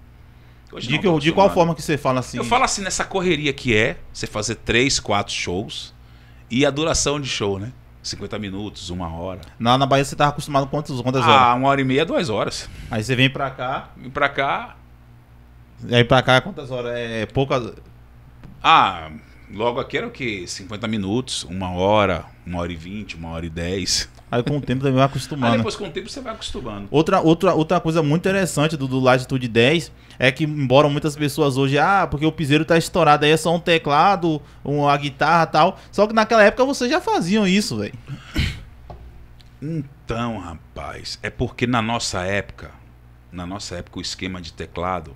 Hoje de, que, de qual forma que você fala assim? Eu falo assim, nessa correria que é, você fazer três, quatro shows e a duração de show, né? 50 minutos, uma hora. Na na Bahia você estava acostumado com quantas, horas? Ah, uma hora e meia, duas horas. Aí você vem pra cá. Vem pra cá. E aí pra cá quantas horas? É poucas. Ah, logo aqui era o quê? 50 minutos, uma hora, uma hora e vinte, uma hora e dez. Aí com o tempo também vai acostumando. Aí depois com o tempo você vai acostumando. Outra, outra, outra coisa muito interessante do, do Latitude 10 é que, embora muitas pessoas hoje, ah, porque o piseiro tá estourado, aí é só um teclado, uma guitarra tal. Só que naquela época vocês já faziam isso, velho. Então, rapaz, é porque na nossa época, na nossa época o esquema de teclado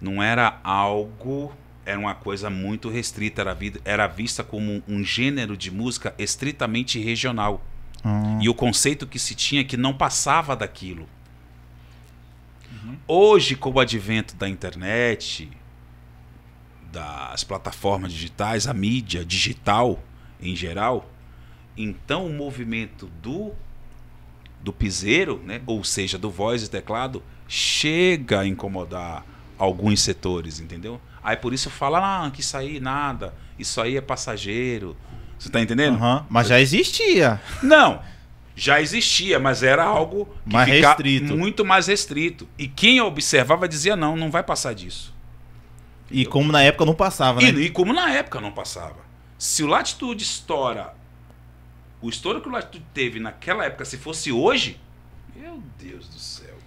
não era algo era uma coisa muito restrita, era, era vista como um gênero de música estritamente regional. Ah. E o conceito que se tinha é que não passava daquilo. Uhum. Hoje, com o advento da internet, das plataformas digitais, a mídia digital em geral, então o movimento do do piseiro, né? ou seja, do voz e teclado, chega a incomodar alguns setores, entendeu? Aí por isso fala, ah, que isso aí nada, isso aí é passageiro, você tá entendendo? Uhum, mas já existia. Não, já existia, mas era algo que mais restrito. muito mais restrito. E quem observava dizia: não, não vai passar disso. E Eu... como na época não passava, né? E, e, como na época não passava. Se o Latitude estoura, o estouro que o Latitude teve naquela época, se fosse hoje, meu Deus do céu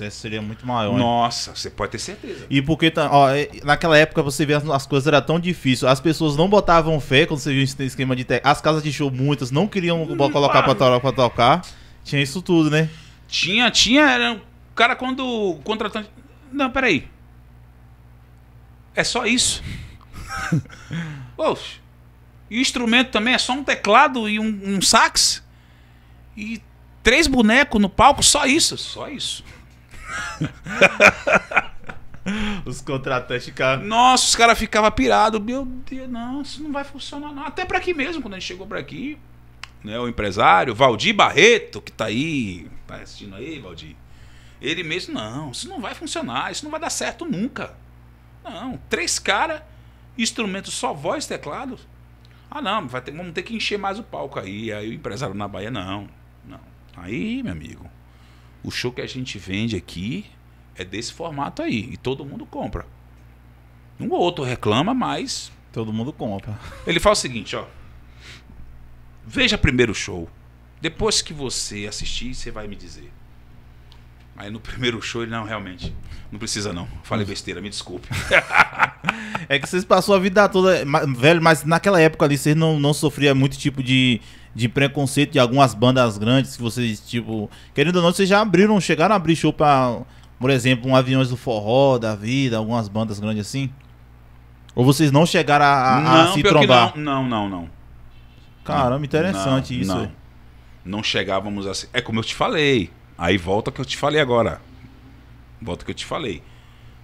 sucesso seria muito maior. Nossa, você pode ter certeza. E porque tá, ó, é, naquela época você vê as, as coisas era tão difícil, as pessoas não botavam fé quando você viu esse esquema de tech. As casas de show muitas não queriam hum, colocar para tocar, pra tocar. Tinha isso tudo, né? Tinha, tinha, era o cara quando o contratante Não, peraí. É só isso. [LAUGHS] Poxa. E o instrumento também é só um teclado e um, um sax? E três bonecos no palco, só isso, só isso. [LAUGHS] os contratantes ficavam. Nossa, os caras ficavam pirados. Meu Deus, não, isso não vai funcionar, não. Até para aqui mesmo, quando a gente chegou para aqui, né, o empresário, Valdir Barreto, que tá aí, tá assistindo aí, Valdir. Ele mesmo, não, isso não vai funcionar, isso não vai dar certo nunca. Não, três caras, instrumento só voz, teclado. Ah, não, vai ter, vamos ter que encher mais o palco aí. Aí o empresário na Bahia, não, não. Aí, meu amigo, o show que a gente vende aqui é desse formato aí. E todo mundo compra. Um ou outro reclama, mas. Todo mundo compra. Ele fala o seguinte, ó. Veja primeiro o show. Depois que você assistir, você vai me dizer. Aí no primeiro show ele, não, realmente, não precisa não. Falei besteira, me desculpe. [LAUGHS] é que vocês passou a vida toda, velho, mas naquela época ali vocês não, não sofriam muito tipo de de preconceito de algumas bandas grandes que vocês, tipo, querendo ou não, vocês já abriram, chegaram a abrir show pra, por exemplo, um Aviões do Forró da vida, algumas bandas grandes assim? Ou vocês não chegaram a, a, não, a se trombar? Não, não, não, não. Caramba, interessante não, isso. Não. não chegávamos assim. É como eu te falei. Aí volta que eu te falei agora. Volta que eu te falei.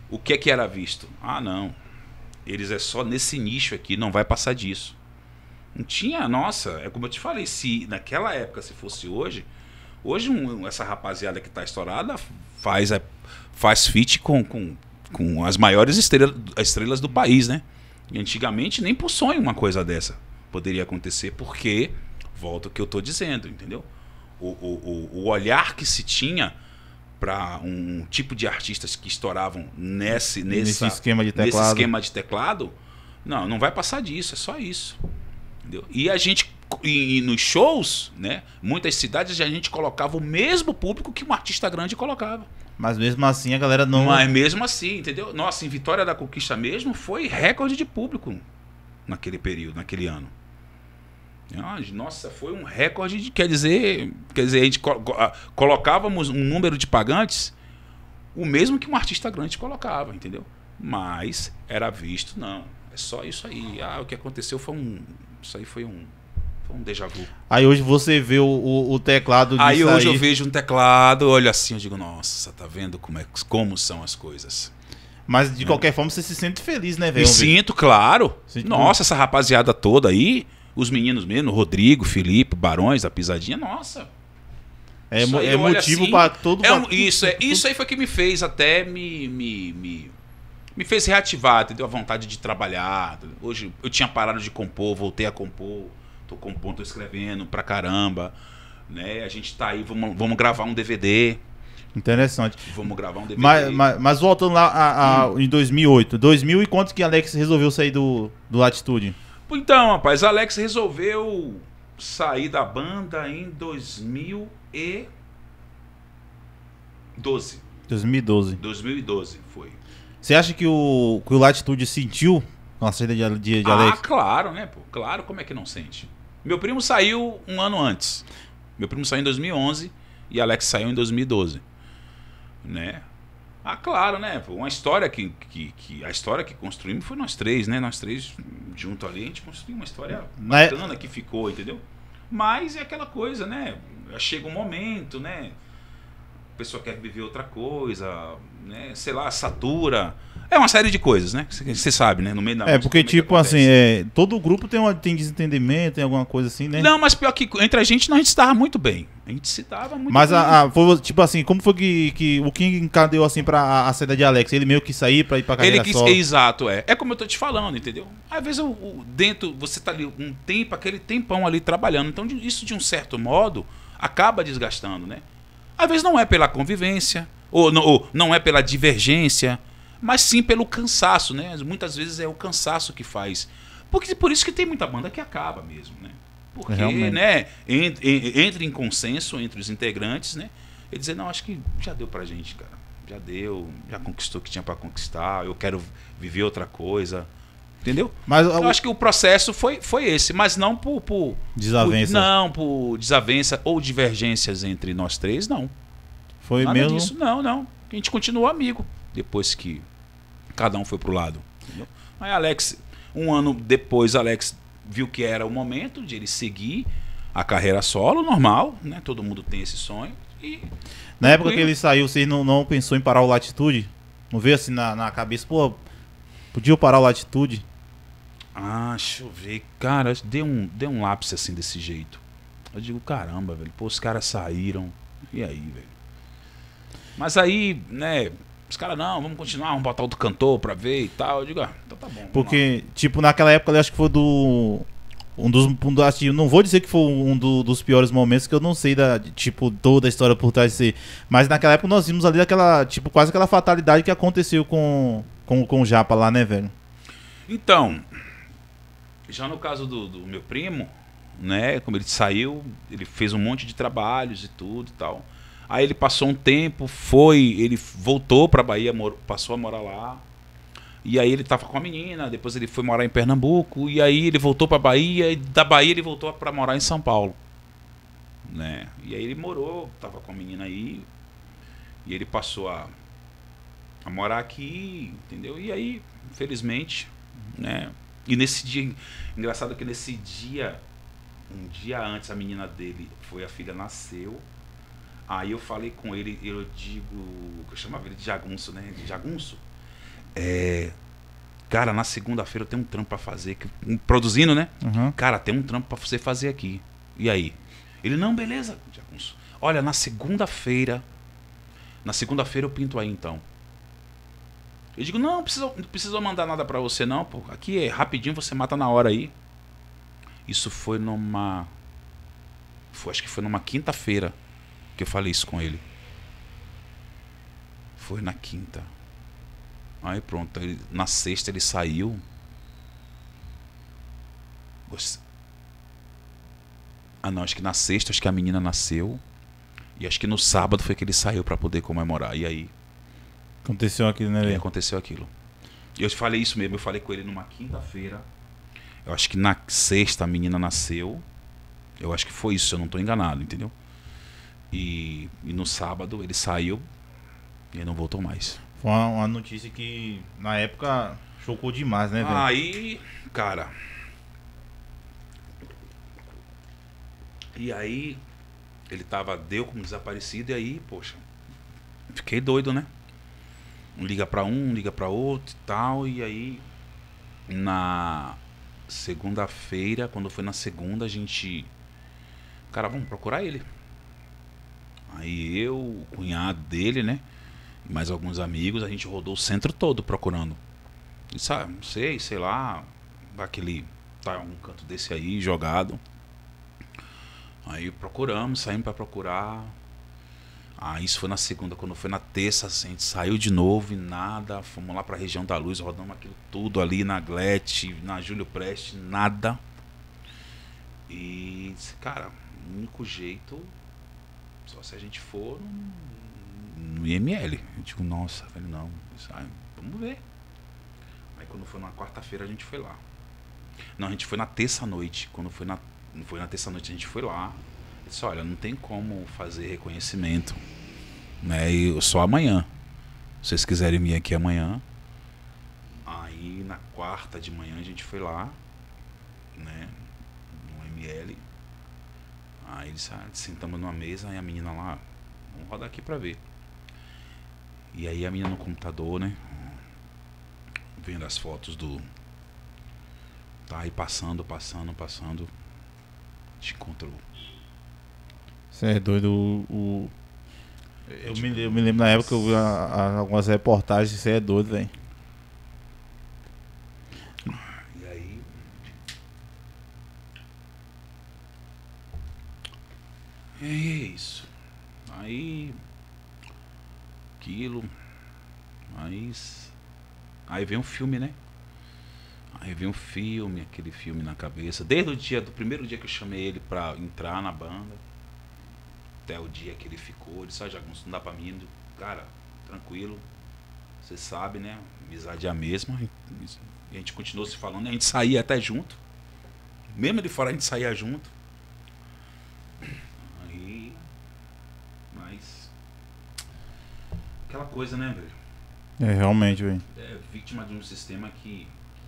O que é que era visto? Ah, não. Eles é só nesse nicho aqui, não vai passar disso. Não tinha, nossa, é como eu te falei, se naquela época, se fosse hoje, hoje um, essa rapaziada que está estourada faz, é, faz feat com, com, com as maiores estrela, estrelas do país, né? E antigamente nem por sonho uma coisa dessa poderia acontecer, porque, volta o que eu estou dizendo, entendeu? O, o, o, olhar que se tinha para um, um tipo de artistas que estouravam nesse, nessa, nesse, esquema de teclado. nesse esquema de teclado, não, não vai passar disso, é só isso. Entendeu? E a gente e, e, nos shows, né? Muitas cidades a gente colocava o mesmo público que um artista grande colocava. Mas mesmo assim a galera não. Mas mesmo assim, entendeu? Nossa, em Vitória da Conquista mesmo foi recorde de público naquele período, naquele ano. Nossa, foi um recorde de, quer dizer, quer dizer, a gente ah, colocávamos um número de pagantes o mesmo que um artista grande colocava, entendeu? Mas era visto, não. É só isso aí. Ah, o que aconteceu foi um isso aí foi um, foi um déjà vu. Aí hoje você vê o, o, o teclado Aí hoje aí... eu vejo um teclado, olho assim, eu digo, nossa, tá vendo como, é, como são as coisas. Mas de é. qualquer forma você se sente feliz, né, velho? Me sinto, claro. Sinto nossa, essa rapaziada toda aí, os meninos mesmo, Rodrigo, Felipe, Barões, a Pisadinha, nossa. É, é motivo assim, para todo é um, isso é [LAUGHS] Isso aí foi que me fez até me, me, me me fez reativar, entendeu? A vontade de trabalhar. Hoje eu tinha parado de compor, voltei a compor. Tô compondo, tô escrevendo pra caramba. Né? A gente tá aí, vamos, vamos gravar um DVD. Interessante. Vamos gravar um DVD. Mas, mas, mas voltando lá a, a, hum. em 2008. 2000 e quanto que Alex resolveu sair do, do Latitude? Então, rapaz, Alex resolveu sair da banda em 2012. 2012. 2012 foi. Você acha que o, que o Latitude sentiu a saída de, de, de ah, Alex? Ah, claro, né, pô? Claro, como é que não sente? Meu primo saiu um ano antes. Meu primo saiu em 2011 e Alex saiu em 2012. Né? Ah, claro, né? Uma história que, que, que, a história que construímos foi nós três, né? Nós três junto ali, a gente construiu uma história bacana que ficou, entendeu? Mas é aquela coisa, né? Chega um momento, né? a pessoa quer viver outra coisa, né? sei lá, satura. É uma série de coisas, né? Você sabe, né? No meio da É, porque, tipo, assim, é, todo grupo tem, uma, tem desentendimento, tem alguma coisa assim, né? Não, mas pior que entre a gente, nós a gente se dava muito bem. A gente se dava muito mas bem. Mas, foi, tipo assim, como foi que, que o King encadeou, assim, pra a, a saída de Alex? Ele meio que sair pra ir pra carreira Ele quis, solo. Exato, é. É como eu tô te falando, entendeu? Às vezes, eu, eu, dentro, você tá ali um tempo, aquele tempão ali trabalhando. Então, isso, de um certo modo, acaba desgastando, né? Às vezes não é pela convivência, ou, ou não é pela divergência, mas sim pelo cansaço, né? Muitas vezes é o cansaço que faz. Porque por isso que tem muita banda que acaba mesmo, né? Porque, Realmente. né, entre, em consenso entre os integrantes, né? E dizer, não, acho que já deu pra gente, cara. Já deu, já conquistou o que tinha para conquistar, eu quero viver outra coisa. Entendeu? Mas, eu acho que o processo foi, foi esse, mas não por, por desavença. Por, não, por desavença ou divergências entre nós três, não. Foi Nada mesmo? Disso, não, não. A gente continuou amigo depois que cada um foi pro lado. Entendeu? Aí Alex, um ano depois, Alex viu que era o momento de ele seguir a carreira solo, normal, né? Todo mundo tem esse sonho. E na época que ele saiu, você não, não pensou em parar o Latitude? Não veio assim na, na cabeça, pô, podia parar o Latitude? Ah, deixa eu ver. Cara, deu um, deu um lápis assim desse jeito. Eu digo, caramba, velho. Pô, os caras saíram. E aí, velho? Mas aí, né, os caras, não, vamos continuar, vamos botar outro cantor pra ver e tal. Eu digo, ah, então tá bom. Porque, lá. tipo, naquela época eu acho que foi do. Um dos. Um assim, não vou dizer que foi um do, dos piores momentos, que eu não sei da, tipo, toda a história por trás ser. Mas naquela época nós vimos ali aquela, tipo, quase aquela fatalidade que aconteceu com com, com o Japa lá, né, velho? Então, já no caso do, do meu primo, né? Como ele saiu, ele fez um monte de trabalhos e tudo e tal. Aí ele passou um tempo, foi, ele voltou para Bahia, passou a morar lá. E aí ele tava com a menina, depois ele foi morar em Pernambuco, e aí ele voltou para Bahia, e da Bahia ele voltou para morar em São Paulo. Né? E aí ele morou, tava com a menina aí, e ele passou a a morar aqui, entendeu? E aí, infelizmente, né? E nesse dia, engraçado que nesse dia, um dia antes, a menina dele foi, a filha nasceu. Aí eu falei com ele, eu digo, eu chamava ele de jagunço, né? De jagunço. É, cara, na segunda-feira eu tenho um trampo pra fazer, que, produzindo, né? Uhum. Cara, tem um trampo pra você fazer aqui. E aí? Ele, não, beleza, jagunço. Olha, na segunda-feira, na segunda-feira eu pinto aí então. Eu digo, não, precisa, não precisa mandar nada para você não, pô. Aqui é rapidinho, você mata na hora aí. Isso foi numa. Foi, acho que foi numa quinta-feira que eu falei isso com ele. Foi na quinta. Aí pronto, ele, na sexta ele saiu. Você... Ah não, acho que na sexta acho que a menina nasceu. E acho que no sábado foi que ele saiu para poder comemorar. E aí Aconteceu aquilo, né? E é, aconteceu aquilo. e Eu te falei isso mesmo, eu falei com ele numa quinta-feira. Eu acho que na sexta a menina nasceu. Eu acho que foi isso, eu não estou enganado, entendeu? E, e, no sábado ele saiu e não voltou mais. Foi uma, uma notícia que na época chocou demais, né, velho? Aí, cara. E aí ele tava, deu como desaparecido, e aí, poxa, fiquei doido, né? liga para um, liga para outro e tal. E aí, na segunda-feira, quando foi na segunda, a gente. Cara, vamos procurar ele. Aí eu, o cunhado dele, né? E mais alguns amigos, a gente rodou o centro todo procurando. E sabe, não sei, sei lá, Aquele. Tá um canto desse aí jogado. Aí procuramos, saímos para procurar. Ah, isso foi na segunda. Quando foi na terça, assim, a gente saiu de novo e nada. Fomos lá para a região da luz, rodamos aquilo tudo ali na Glete, na Júlio Preste, nada. E disse, cara, o único jeito, só se a gente for no, no IML. Eu digo, nossa, velho, não, vamos ver. Aí quando foi na quarta-feira a gente foi lá. Não, a gente foi na terça-noite. Quando foi na, foi na terça-noite a gente foi lá disse, olha, não tem como fazer reconhecimento, né? E só amanhã. Se vocês quiserem vir aqui amanhã. Aí na quarta de manhã a gente foi lá, né? No ML. Aí eles ah, sentamos numa mesa e a menina lá, vamos rodar aqui pra ver. E aí a menina no computador, né? Vendo as fotos do. Tá aí passando, passando, passando. Te encontrou. Você é doido. O, o... Eu, me, eu, me, lembro na época, eu vi algumas reportagens, você é doido, velho. E aí? é isso. Aí. Aquilo. Mas. Aí vem um filme, né? Aí vem um filme, aquele filme na cabeça. Desde o dia, do primeiro dia que eu chamei ele pra entrar na banda até o dia que ele ficou. Ele ah, já não dá pra mim. Cara, tranquilo. Você sabe, né? Amizade é a mesma. A gente continuou se falando. A gente saía até junto. Mesmo de fora, a gente saía junto. Aí. Mas. Aquela coisa, né, velho? É, realmente, velho. É vítima de um sistema que. Que,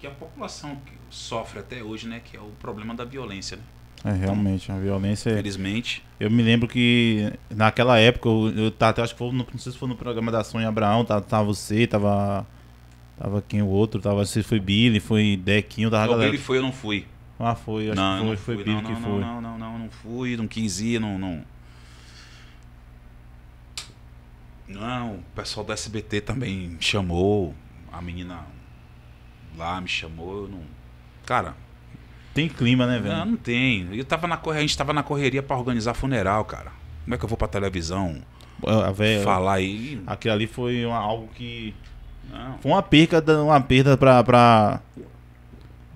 que a população sofre até hoje, né? Que é o problema da violência, né? É, realmente, então, a violência. É- felizmente Eu me lembro que naquela época, eu, eu até acho que foi, não, não sei se foi no programa da Sonia Abraão, tava, tava você, tava. Tava quem o outro, tava. Se foi Billy, foi Dequinho, da galera. Billy foi, eu não fui. Ah, foi, acho não, que foi, não foi fui, Billy não, que não, foi. Não, não, não, não, fui, não quis ir, não. Não, não o pessoal do SBT também me chamou, a menina lá me chamou, eu não. Cara, tem clima, né, velho? Não, não tem. Eu tava na a gente tava na correria para organizar funeral, cara. Como é que eu vou pra televisão? Ah, falar aí. Aquilo ali foi uma, algo que. Não. Foi uma perda, uma perda pra. pra...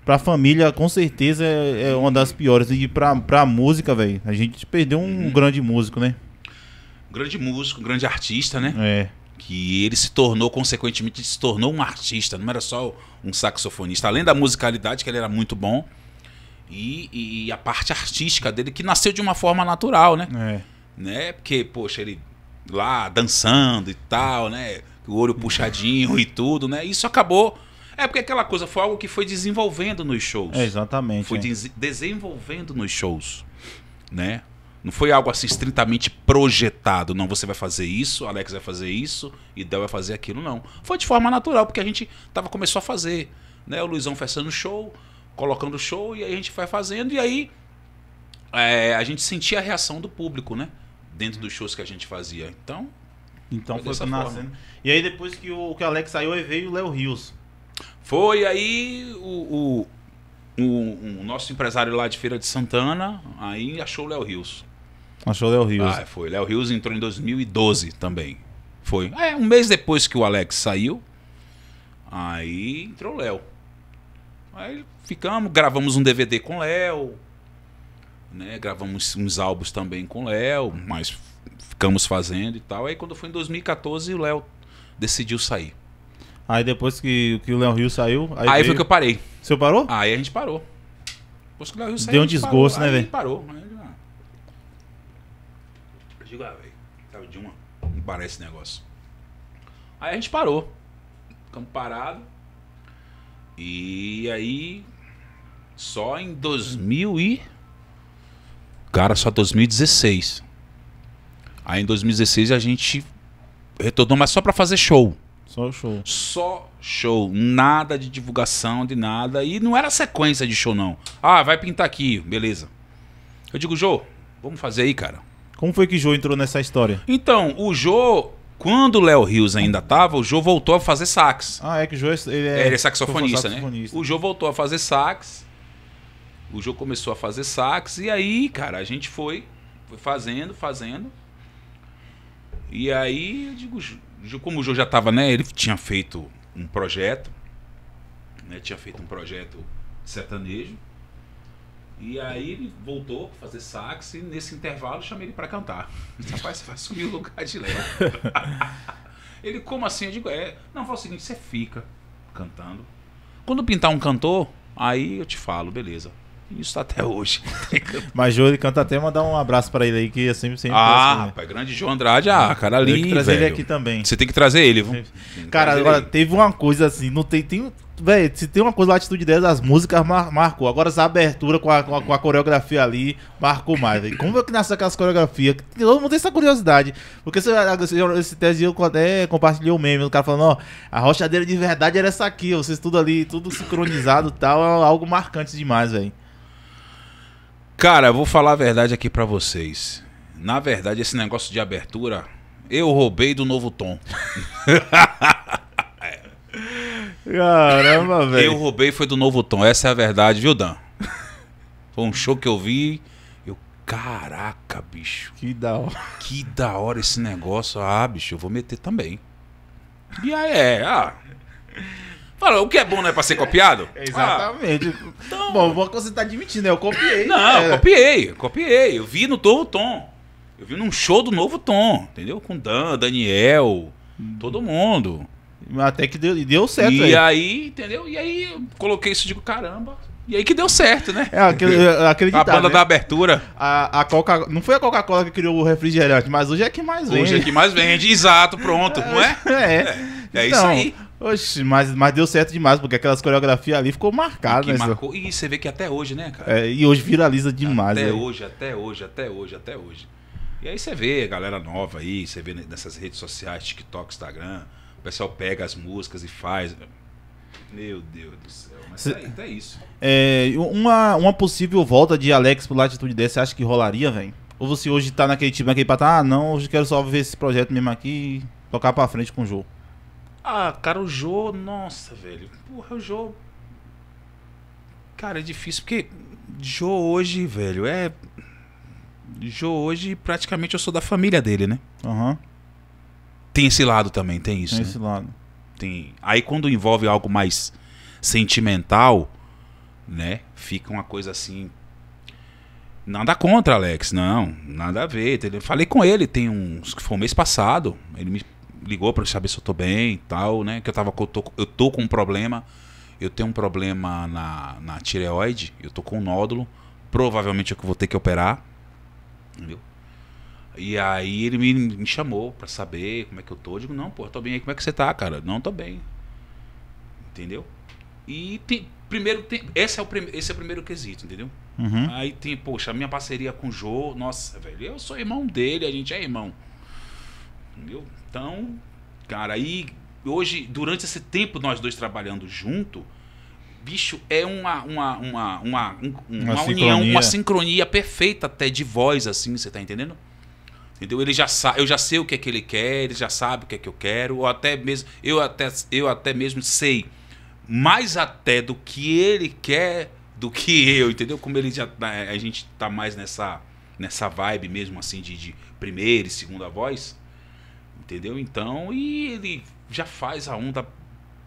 Pra família, com certeza, é, é uma das piores. E pra, pra música, velho, a gente perdeu um uhum. grande músico, né? Um grande músico, um grande artista, né? É que ele se tornou, consequentemente, se tornou um artista, não era só um saxofonista. Além da musicalidade, que ele era muito bom, e, e, a parte artística dele, que nasceu de uma forma natural, né? É. né? Porque, poxa, ele lá dançando e tal, né? O olho puxadinho e tudo, né? Isso acabou. É porque aquela coisa foi algo que foi desenvolvendo nos shows. É, exatamente. Foi é. des desenvolvendo nos shows, né? Não foi algo assim estritamente projetado. Não, você vai fazer isso, Alex vai fazer isso, e Del vai fazer aquilo. Não. Foi de forma natural, porque a gente tava, começou a fazer. Né? O Luizão fazendo show, colocando show e aí a gente vai fazendo. E aí é, a gente sentia a reação do público, né? Dentro dos shows que a gente fazia. Então. Então foi, foi nascendo. E aí depois que o, que o Alex saiu, e veio o Léo Rios. Foi aí o, o, o, o, nosso empresário lá de Feira de Santana, aí achou o Léo Rios. Achou o Léo Rios. Ah, foi. Léo Rios entrou em 2012 também. Foi. É, um mês depois que o Alex saiu, aí entrou o Léo. Aí ficamos, gravamos um DVD com Léo, né? Gravamos uns álbuns também com Léo, mas ficamos fazendo e tal. Aí quando foi em 2014, o Léo decidiu sair. Aí depois que, que o Léo Rio saiu. Aí, aí veio... foi que eu parei. Você parou? Aí a gente parou. Depois que o Léo Rio saiu. Deu um desgosto, né, parou. né, velho? parou. digo, ah, velho, sabe de uma? Não parece negócio. Aí a gente parou. Ficamos parados. E aí, só em 2000 e... Cara, só 2016. Aí em 2016 a gente retornou, mas só para fazer show. Só show. Só show. Nada de divulgação, de nada. E não era sequência de show, não. Ah, vai pintar aqui, beleza. Eu digo, Jô, vamos fazer aí, cara. Como foi que o Jô entrou nessa história? Então, o Jô, quando o Léo Rios ainda tava, o Jô voltou a fazer sax. Ah, é que o Jô é ele é, ele é saxofonista, né? saxofonista, né? O Jô voltou a fazer sax. O Jô começou a fazer sax e aí, cara, a gente foi, foi fazendo, fazendo. E aí, eu digo, como o Jô já tava, né, ele tinha feito um projeto, né, tinha feito um projeto sertanejo. E aí ele voltou para fazer sax e nesse intervalo eu chamei ele para cantar. [LAUGHS] rapaz, você vai assumir o lugar de Léo. [LAUGHS] ele, como assim? Eu digo, é. Não, fala o seguinte, você fica cantando. Quando pintar um cantor, aí eu te falo, beleza. Isso tá até hoje. [LAUGHS] Mas João ele canta até mandar um abraço para ele aí, que é sempre sempre. Ah, assim, né? rapaz, grande João Andrade, ah, cara ali. Tem que trazer velho. ele aqui também. Você tem que trazer ele, viu? Cara, agora ele. teve uma coisa assim, não tem. tem velho se tem uma coisa Latitude 10, as músicas mar marcou. Agora essa abertura com a, com a, com a coreografia ali marcou mais. Como é que nasceu aquelas coreografias? Todo mundo tem essa curiosidade. Porque se, se, esse tese eu até compartilhei o um meme. O cara falando, ó, a rochadeira de verdade era essa aqui. Vocês tudo ali, tudo sincronizado e tal. É algo marcante demais, velho. Cara, eu vou falar a verdade aqui para vocês. Na verdade, esse negócio de abertura, eu roubei do novo tom. [LAUGHS] Caramba, [LAUGHS] velho. Eu roubei foi do Novo Tom, essa é a verdade, viu, Dan? Foi um show que eu vi. Eu, caraca, bicho. Que da hora. Que da hora esse negócio. Ah, bicho, eu vou meter também. E aí é, ah. Fala, o que é bom não é pra ser copiado? [LAUGHS] exatamente. Ah, então... Bom, você tá admitindo, né? eu copiei. Não, eu é. copiei, eu copiei. Eu vi no Novo Tom. Eu vi num show do Novo Tom, entendeu? Com Dan, Daniel, hum. todo mundo. Até que deu, deu certo. E aí. aí. entendeu? E aí eu coloquei isso e digo, caramba. E aí que deu certo, né? É, acreditar, A banda né? da abertura. A, a Coca... Não foi a Coca-Cola que criou o refrigerante, mas hoje é que mais vende. Hoje é que mais vende, exato, pronto, é, não [LAUGHS] é? É. É, é então, isso aí. Oxe, mas, mas deu certo demais, porque aquelas coreografias ali ficou marcada. Né, marcou, e você vê que até hoje, né, cara? É, e hoje viraliza demais. Até aí. hoje, até hoje, até hoje, até hoje. E aí você vê a galera nova aí, você vê nessas redes sociais, TikTok, Instagram, pessoal pega as músicas e faz. Meu Deus do céu. Mas Cê, tá, tá isso. É, uma, uma possível volta de Alex pro Latitude 10, você acha que rolaria, velho? Ou você hoje tá naquele tipo, naquele patamar, ah, não, hoje quero só ver esse projeto mesmo aqui e tocar pra frente com o Jô? Ah, cara, o Jô, nossa, velho. Porra, o Jô. Cara, é difícil, porque Jô hoje, velho, é. Jô hoje praticamente eu sou da família dele, né? Aham. Uhum. Tem esse lado também, tem isso. Tem né? esse lado. Tem... Aí quando envolve algo mais sentimental, né? Fica uma coisa assim. Nada contra, Alex, não. Nada a ver. Entendeu? Falei com ele, tem uns. Foi um mês passado. Ele me ligou para saber se eu tô bem e tal, né? Que eu tava. Eu tô, eu tô com um problema. Eu tenho um problema na, na tireoide. Eu tô com um nódulo. Provavelmente é que eu vou ter que operar. Entendeu? E aí ele me, me chamou para saber como é que eu tô. Eu digo, não, pô, tô bem aí, como é que você tá, cara? Não, tô bem. Entendeu? E tem, primeiro tem, esse é o prim, esse é o primeiro quesito, entendeu? Uhum. Aí tem, poxa, a minha parceria com o Jô, nossa, velho, eu sou irmão dele, a gente é irmão. Entendeu? Então, cara, aí hoje, durante esse tempo nós dois trabalhando junto, bicho, é uma uma uma uma, uma, uma união, uma sincronia perfeita até de voz assim, você tá entendendo? Entendeu? Ele já sabe, eu já sei o que é que ele quer, ele já sabe o que é que eu quero, ou até mesmo eu até, eu até mesmo sei mais até do que ele quer do que eu, entendeu? Como ele já tá, é, a gente tá mais nessa nessa vibe mesmo assim de, de primeira e segunda voz, entendeu? Então, e ele já faz a onda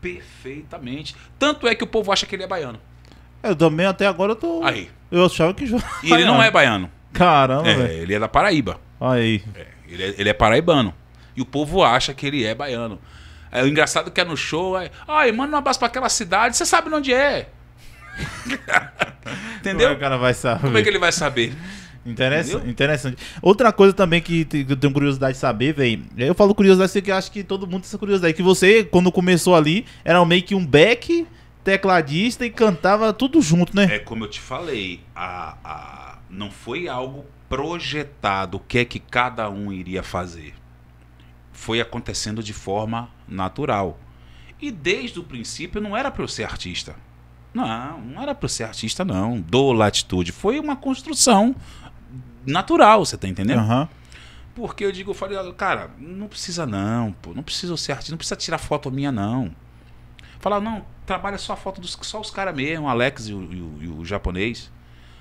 perfeitamente. Tanto é que o povo acha que ele é baiano. Eu também até agora eu tô Aí. Eu achava que já. E ele não é baiano. Caramba, é, ele é da Paraíba. Olha aí. É, ele, é, ele é paraibano. E o povo acha que ele é baiano. É o engraçado é que é no show, é, ai, manda um abraço pra aquela cidade, você sabe onde é. [LAUGHS] Entendeu? Como é o cara vai saber? Como é que ele vai saber? interessante. Outra coisa também que eu tenho curiosidade de saber, velho. Eu falo curiosidade porque eu acho que todo mundo tem essa curiosidade. Que você, quando começou ali, era meio que um back, tecladista e cantava tudo junto, né? É como eu te falei, a, a, não foi algo projetado o que é que cada um iria fazer. Foi acontecendo de forma natural. E desde o princípio não era para eu ser artista. Não, não era para eu ser artista, não. Do latitude. Foi uma construção natural, você tá entendendo? Uhum. Porque eu digo, eu falei, cara, não precisa não, pô, não precisa ser artista, não precisa tirar foto minha, não. Falar, não, trabalha só a foto dos só os caras mesmo, o Alex e o, e o, e o japonês.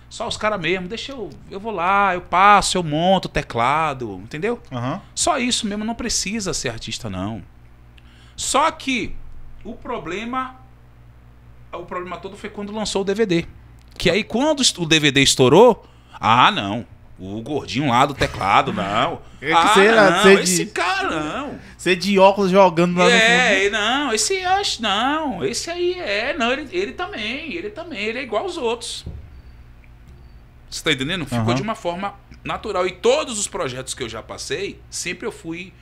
Só os caras mesmo, deixa eu. Eu vou lá, eu passo, eu monto o teclado, entendeu? Uhum. Só isso mesmo, não precisa ser artista, não. Só que o problema. O problema todo foi quando lançou o DVD. Que aí, quando o DVD estourou, ah, não. O gordinho lá do teclado, não. É [LAUGHS] ah, sei lá, não, esse de, cara não. Você de óculos jogando lá é, no fundo. não, esse acho, não. Esse aí é, não, ele, ele também, ele também, ele é igual aos outros. Você está entendendo? Ficou uhum. de uma forma natural. E todos os projetos que eu já passei, sempre eu fui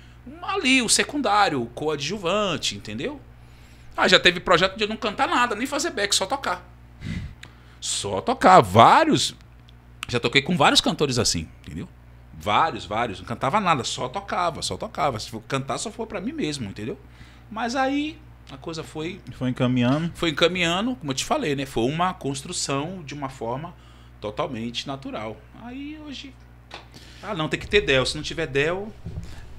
ali, o secundário, o coadjuvante, entendeu? Ah, já teve projeto de eu não cantar nada, nem fazer back, só tocar. Só tocar. Vários. Já toquei com vários cantores assim, entendeu? Vários, vários. Não cantava nada, só tocava, só tocava. Se for cantar, só foi para mim mesmo, entendeu? Mas aí a coisa foi. Foi encaminhando. Foi encaminhando, como eu te falei, né? Foi uma construção de uma forma totalmente natural. Aí hoje. Ah, não, tem que ter Dell. Se não tiver Dell.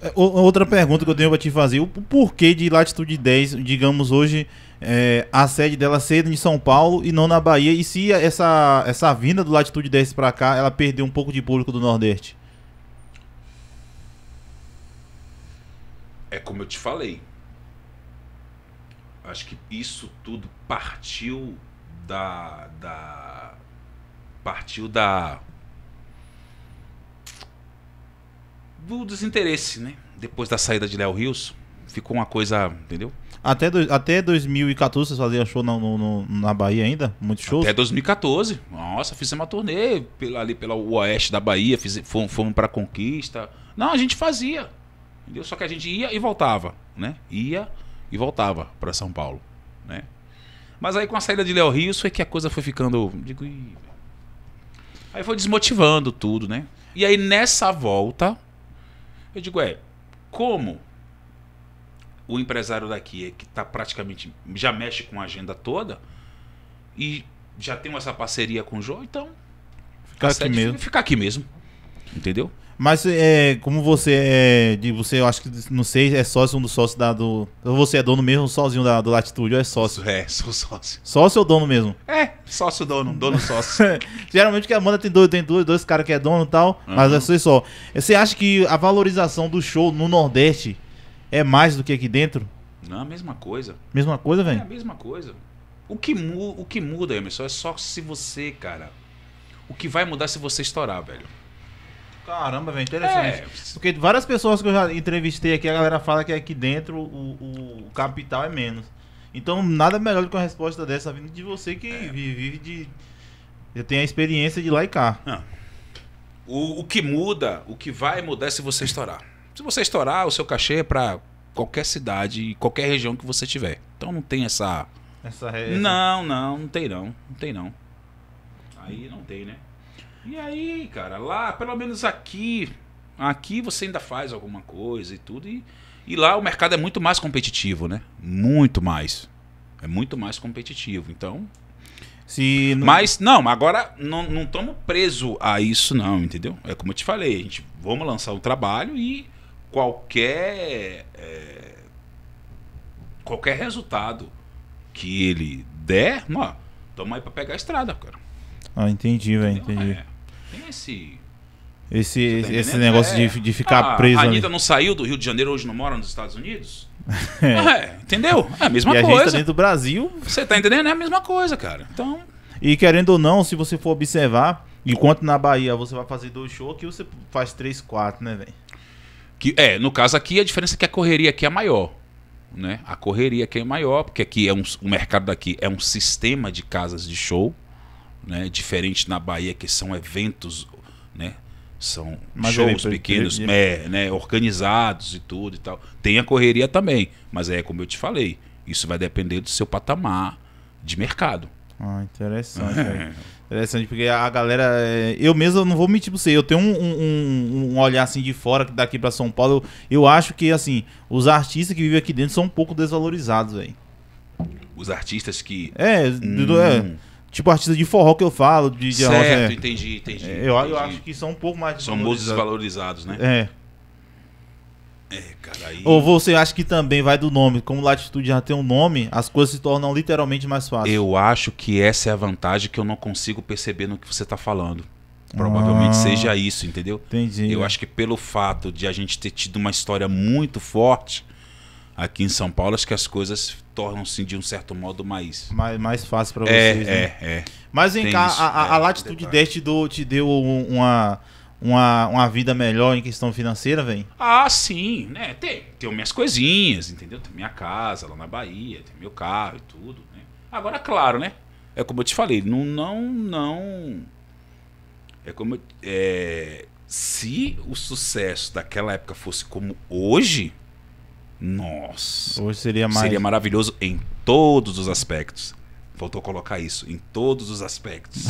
É, outra pergunta que eu tenho para te fazer: o porquê de Latitude 10, digamos hoje, é, a sede dela ser em São Paulo e não na Bahia? E se essa, essa vinda do Latitude 10 para cá ela perdeu um pouco de público do Nordeste? É como eu te falei. Acho que isso tudo partiu da, da partiu da do desinteresse, né? Depois da saída de Léo Rios, ficou uma coisa, entendeu? Até, do, até 2014 vocês faziam show na, no, na Bahia ainda? Muitos shows? Até 2014. Nossa, fizemos uma turnê pela, ali pelo oeste da Bahia, fiz, fomos, fomos pra Conquista. Não, a gente fazia. Entendeu? Só que a gente ia e voltava, né? Ia e voltava para São Paulo, né? Mas aí com a saída de Léo Rios foi que a coisa foi ficando. Digo, Aí foi desmotivando tudo, né? E aí nessa volta, eu digo, é, como o empresário daqui, é que tá praticamente, já mexe com a agenda toda, e já tem essa parceria com o João, então... Ficar aqui mesmo. Ficar aqui mesmo entendeu? Mas é, como você é. De, você, eu acho que, não sei, é sócio um dos sócios da. Do, ou você é dono mesmo sozinho da, do Latitude, ou é sócio? É, sou sócio. Sócio ou dono mesmo? É, sócio dono, dono sócio. [LAUGHS] Geralmente que a Amanda tem dois, tem dois, dois caras que é dono e tal, uhum. mas é só só. Você acha que a valorização do show no Nordeste é mais do que aqui dentro? Não, a mesma coisa. Mesma coisa, velho? É a mesma coisa. O que, mu o que muda, Emerson, é só se você, cara. O que vai mudar é se você estourar, velho. Caramba, velho, interessante. É. Porque várias pessoas que eu já entrevistei aqui, a galera fala que aqui dentro o, o capital é menos. Então, nada melhor do que uma resposta dessa vindo de você que é. vive de. Eu tenho a experiência de lá e cá. Ah. O, o que muda, o que vai mudar é se você estourar. Se você estourar, o seu cachê é para qualquer cidade, qualquer região que você tiver. Então não tem essa. Essa Não, não, não tem não. Não tem não. Aí não tem, né? E aí, cara, lá, pelo menos aqui, aqui você ainda faz alguma coisa e tudo. E, e lá o mercado é muito mais competitivo, né? Muito mais. É muito mais competitivo. Então. Se não... Mas, não, agora não estamos preso a isso, não, entendeu? É como eu te falei, a gente vamos lançar um trabalho e qualquer. É, qualquer resultado que ele der, mano, aí para pegar a estrada, cara. Ah, entendi, velho, entendi. É. Tem esse. Esse, tá esse negócio é. de, de ficar ah, preso. A Anitta ali. não saiu do Rio de Janeiro, hoje não mora nos Estados Unidos? [LAUGHS] É, é entendeu? É a mesma e coisa. A gente tá dentro do Brasil. Você tá entendendo? É a mesma coisa, cara. Então. E querendo ou não, se você for observar, enquanto na Bahia você vai fazer dois shows, aqui você faz três, quatro, né, velho? Que, é, no caso aqui, a diferença é que a correria aqui é maior. Né? A correria aqui é maior, porque aqui é um, o mercado daqui é um sistema de casas de show né? Diferente na Bahia, que são eventos, né? São mas shows pequenos, É, né? Organizados e tudo e tal. Tem a correria também, mas é como eu te falei, isso vai depender do seu patamar de mercado. Ah, interessante. É. [LAUGHS] Interessante, porque a galera. É, eu mesmo não vou mentir pra você. Eu tenho um, um, um olhar assim de fora, daqui para São Paulo. Eu, eu, acho que, assim, os artistas que vivem aqui dentro são um pouco desvalorizados, velho. Os artistas que. É, é hum. é, Tipo artista de forró que eu falo, de, de Certo, arroz, é. Né? entendi, entendi. É, eu, entendi. eu acho que são um pouco mais São músicos valorizados, né? É. É, cara, aí... Ou você acha que também vai do nome? Como Latitude já tem um nome, as coisas se tornam literalmente mais fáceis. Eu acho que essa é a vantagem que eu não consigo perceber no que você está falando. Provavelmente ah, seja isso, entendeu? Entendi. Eu acho que pelo fato de a gente ter tido uma história muito forte, aqui em São Paulo, acho que as coisas tornam-se de um certo modo mais. Mais, mais fácil para é, vocês. Né? É, né? é. Mas vem cá, isso, a, a, é, a, latitude 10 te deu, te deu uma uma, uma vida melhor em questão financeira, vem? Ah, sim, né? Tem, tem minhas coisinhas, entendeu? Tem minha casa lá na Bahia, tem meu carro e tudo, né? Agora, claro, né? É como eu te falei, não, não, não. É como é, se o sucesso daquela época fosse como hoje, nossa. Hoje seria mais. Seria maravilhoso em todos os aspectos. Faltou colocar isso, em todos os aspectos.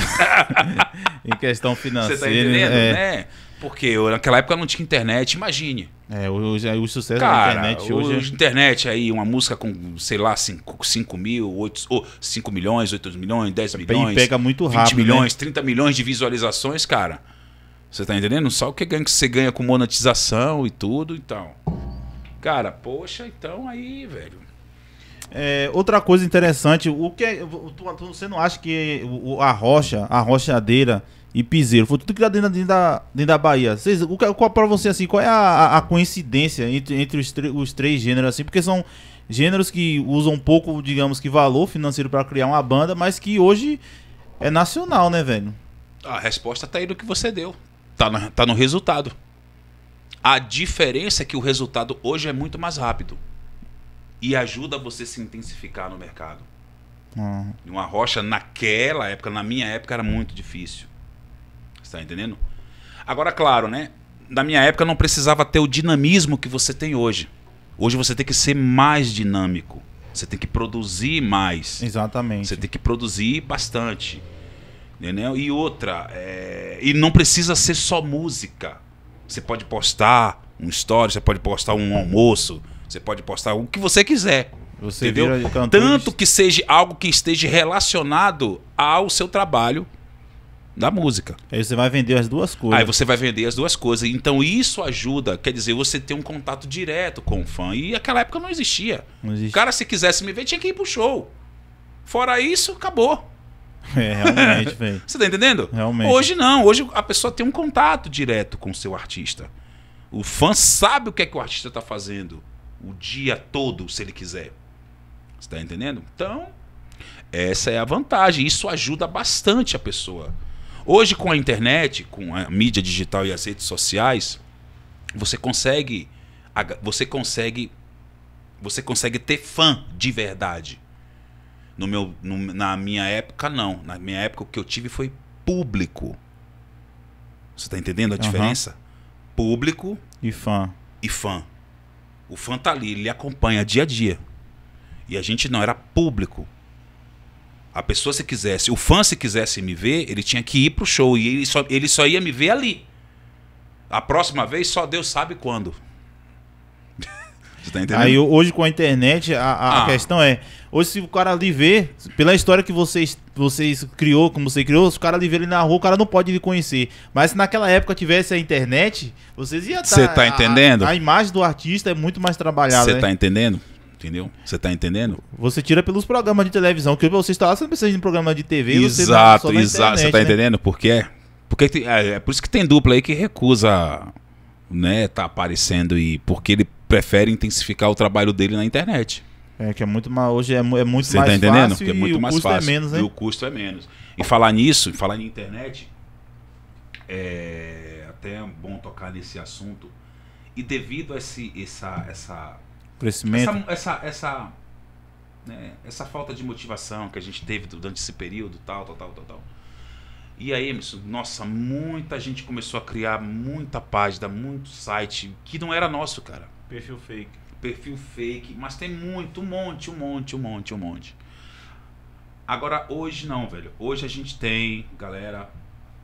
[LAUGHS] em questão financeira. Você tá entendendo, é... né? Porque eu, naquela época não tinha internet, imagine. É, o sucesso Cara, da internet hoje. É hoje é... Internet aí, uma música com, sei lá, 5 mil, 8, oh, milhões, 8 milhões, 10 milhões. E pega muito rápido. 20 né? milhões, né? 30 milhões de visualizações, cara. Você tá entendendo? Só o que, ganha, que você ganha com monetização e tudo e então. tal. Cara, poxa, então aí, velho. É, outra coisa interessante, o que é, tu, tu, você não acha que o, a rocha, a rochadeira e piseiro, foi tudo criado dentro, dentro, da, dentro da Bahia. Vocês, o, é, qual para você assim, qual é a, a coincidência entre, entre os, os três gêneros assim? Porque são gêneros que usam um pouco, digamos que valor financeiro para criar uma banda, mas que hoje é nacional, né, velho? A resposta tá aí do que você deu. Tá, na, tá no resultado. A diferença é que o resultado hoje é muito mais rápido e ajuda você a se intensificar no mercado. Uhum. Uma rocha naquela época, na minha época, era muito difícil. Está entendendo? Agora, claro, né? Na minha época não precisava ter o dinamismo que você tem hoje. Hoje você tem que ser mais dinâmico. Você tem que produzir mais. Exatamente. Você tem que produzir bastante. Entendeu? E outra, é... e não precisa ser só música. Você pode postar um story, você pode postar um almoço, você pode postar o que você quiser. Você entendeu? Tanto que seja algo que esteja relacionado ao seu trabalho da música. Aí você vai vender as duas coisas. Aí você vai vender as duas coisas. Então isso ajuda, quer dizer, você tem um contato direto com o fã. E naquela época não existia. Não existia. O cara, se quisesse me ver, tinha que ir pro show. Fora isso, acabou. É, realmente, [LAUGHS] velho. Você tá entendendo? Realmente. Hoje não. Hoje a pessoa tem um contato direto com o seu artista. O fã sabe o que é que o artista tá fazendo o dia todo, se ele quiser. Você tá entendendo? Então, essa é a vantagem. Isso ajuda bastante a pessoa. Hoje, com a internet, com a mídia digital e as redes sociais, você consegue. Você consegue. Você consegue ter fã de verdade. No meu, no, na minha época, não. Na minha época, o que eu tive foi público. Você tá entendendo a uhum. diferença? Público e fã. E fã. O fã tá ali, ele acompanha dia a dia. E a gente não, era público. A pessoa, se quisesse, o fã, se quisesse me ver, ele tinha que ir pro show. E ele só, ele só ia me ver ali. A próxima vez, só Deus sabe quando. Você tá entendendo? Aí hoje com a internet, a, a ah. questão é. Hoje, se o cara lhe vê, pela história que vocês, vocês criou, como você criou, se o cara lhe vê ele na rua, o cara não pode lhe conhecer. Mas se naquela época tivesse a internet, vocês iam estar. você tá, tá entendendo? A, a, imagem do artista é muito mais trabalhada. Você né? tá entendendo? Entendeu? Você tá entendendo? Você tira pelos programas de televisão, que você está lá, você não precisa de um programa de TV, exato, você Exato, você tá né? entendendo por quê? Porque tem, é, é, por isso que tem dupla aí que recusa, né, tá aparecendo e porque ele prefere intensificar o trabalho dele na internet. É, que é muito mais. Hoje é, é muito Você mais tá entendendo? fácil. Que é muito mais é fácil. É menos, né? e o custo é menos. E falar nisso, falar em internet, é até é bom tocar nesse assunto. E devido a esse, essa, essa. Crescimento. Essa. essa, essa, né, essa falta de motivação que a gente teve durante esse período, tal, tal, tal, tal, tal e aí, Emerson, nossa, muita gente começou a criar muita página, muito site, que não era nosso, cara. Perfil fake. Perfil fake, mas tem muito, um monte, um monte, um monte, um monte. Agora, hoje não, velho. Hoje a gente tem, galera,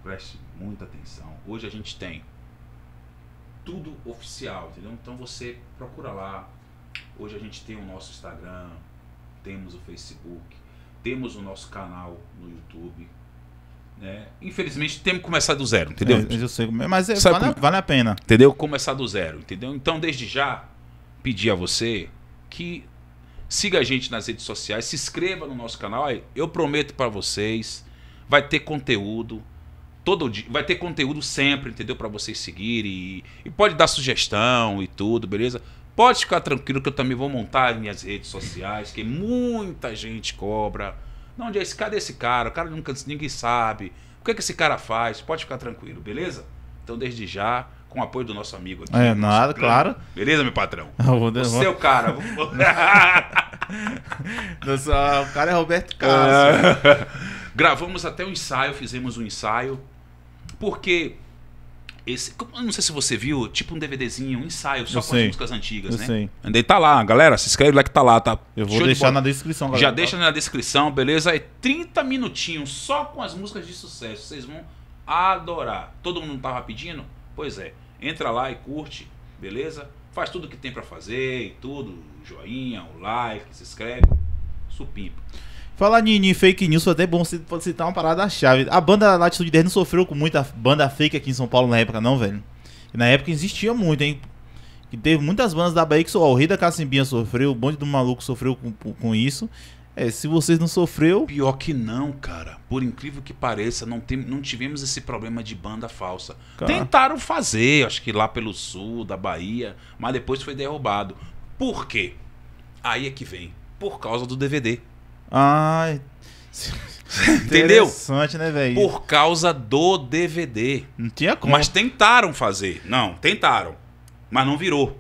preste muita atenção. Hoje a gente tem tudo oficial, entendeu? Então você procura lá. Hoje a gente tem o nosso Instagram, temos o Facebook, temos o nosso canal no YouTube, né? Infelizmente, temos que começar do zero, entendeu? É, eu sei, mas é, vale, como... vale a pena. Entendeu? Começar do zero, entendeu? Então, desde já, pedir a você que siga a gente nas redes sociais, se inscreva no nosso canal. Eu prometo para vocês, vai ter conteúdo todo dia, vai ter conteúdo sempre, entendeu? Para vocês seguirem e, e, pode dar sugestão e tudo, beleza? Pode ficar tranquilo que eu também vou montar minhas redes sociais, que muita gente cobra não, onde é esse? Cadê esse cara? O cara nunca ninguém sabe. O que é que esse cara faz? Pode ficar tranquilo, beleza? Então, desde já, com o apoio do nosso amigo aqui. É, nada, plano. claro. Beleza, meu patrão? [LAUGHS] É o seu cara. Vou... [LAUGHS] Nossa, o cara é Roberto [LAUGHS] Carlos. Gravamos até um ensaio, fizemos um ensaio. Porque esse, não sei se você viu, tipo um DVDzinho, um ensaio só eu com sei. as músicas antigas, eu né? Sei. Ainda tá lá, galera, se inscreve lá que tá lá, tá? Eu vou Show deixar de na descrição, galera. Já deixa na descrição, beleza? É 30 minutinhos só com as músicas de sucesso. Vocês vão adorar. Todo mundo tava tá pedindo? Pois é. Entra lá e curte, beleza? Faz tudo que tem para fazer e tudo, joinha, o like, se inscreve, supimpa. Falar em, fake news, foi até bom citar uma parada chave. A banda Latitude 10 não sofreu com muita banda fake aqui em São Paulo na época, não, velho. E na época existia muito, hein? Que teve muitas bandas da Bahia que O Rei da Cacimbinha sofreu, o Bonde do Maluco sofreu com, com isso. É, se vocês não sofreu. Pior que não, cara. Por incrível que pareça, não, tem, não tivemos esse problema de banda falsa. Cara. Tá. Tentaram fazer, acho que lá pelo sul da Bahia, mas depois foi derrubado. Por quê? Aí é que vem. Por causa do DVD. Ai. Entendeu? Interessante, né, velho? Por causa do DVD. Não tinha como. Mas tentaram fazer. Não, tentaram. Mas não virou.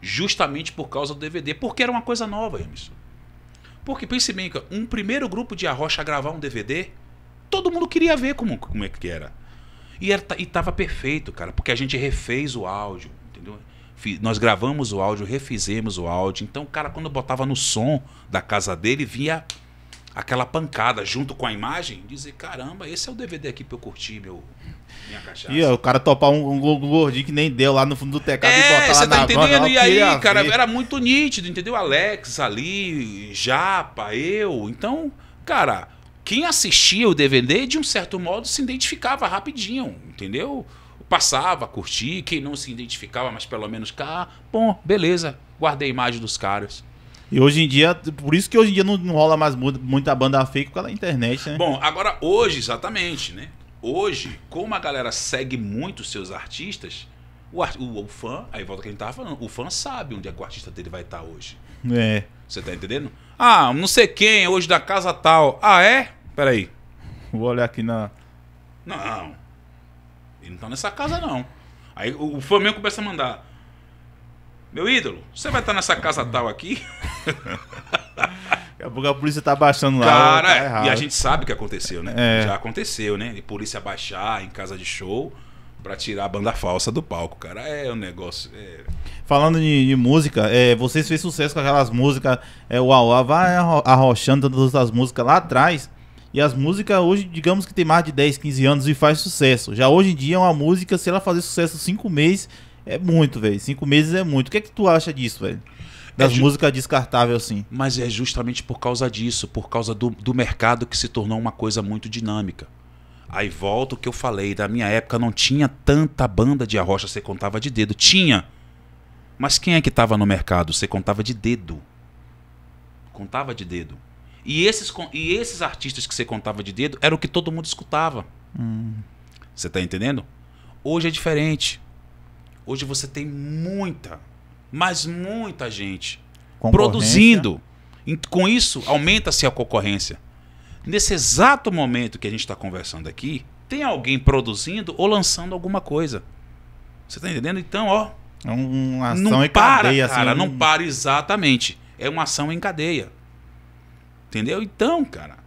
Justamente por causa do DVD. Porque era uma coisa nova, Emerson. Porque pense bem, um primeiro grupo de Arrocha gravar um DVD, todo mundo queria ver como, como é que era. E, era, e tava perfeito, cara, porque a gente refez o áudio, entendeu? nós gravamos o áudio, refizemos o áudio. Então, o cara, quando botava no som da casa dele, via aquela pancada junto com a imagem, dizer, caramba, esse é o DVD aqui pra eu curtir, meu. Minha cachaça. E ó, o cara topar um, um, gordinho que nem deu lá no fundo do teclado é, e botar você lá tá na entendendo? e aí, cara, ver. era muito nítido, entendeu? Alex ali, Japa, eu. Então, cara, quem assistia o DVD, de um certo modo, se identificava rapidinho, entendeu? Passava, curtia, quem não se identificava, mas pelo menos, cá, ah, bom, beleza, guardei a imagem dos caras. E hoje em dia, por isso que hoje em dia não, não rola mais muita banda fake com a internet, né? Bom, agora hoje, exatamente, né? Hoje, como a galera segue muito seus artistas, o, o, o, fã, aí volta que a gente tava falando, o fã sabe onde é que o artista dele vai estar tá hoje. É. Você tá entendendo? Ah, não sei quem, hoje da casa tal. Ah, é? Peraí. Vou olhar aqui na. Não. Ele não tá nessa casa, não. Aí o, o Flamengo começa a mandar. Meu ídolo, você vai estar tá nessa casa tal aqui? Daqui a pouco a polícia tá baixando lá. Cara, tá é, e a gente sabe o que aconteceu, né? É. Já aconteceu, né? E polícia baixar em casa de show para tirar a banda falsa do palco, cara. É um negócio. É... Falando de, de música, é, vocês fez sucesso com aquelas músicas, é, o Auá vai arrochando todas as músicas lá atrás. E as músicas hoje, digamos que tem mais de 10, 15 anos e faz sucesso. Já hoje em dia, é uma música, se ela fazer sucesso 5 meses, é muito, velho. Cinco meses é muito. O que é que tu acha disso, velho? das é músicas descartáveis assim. Mas é justamente por causa disso, por causa do, do mercado que se tornou uma coisa muito dinâmica. Aí volta o que eu falei, da minha época não tinha tanta banda de arrocha, você contava de dedo. Tinha! Mas quem é que estava no mercado? Você contava de dedo. Contava de dedo. E esses, e esses artistas que você contava de dedo era o que todo mundo escutava. Hum. Você hum. tá entendendo? Hoje é diferente. Hoje você tem muita, mas muita gente produzindo. E com isso, aumenta-se a concorrência. Nesse exato momento que a gente está conversando aqui, tem alguém produzindo ou lançando alguma coisa. Você está entendendo? Então, ó. É uma ação não em para, cadeia, assim, cara. Assim... Não para exatamente. É uma ação em cadeia. Entendeu? Então, cara,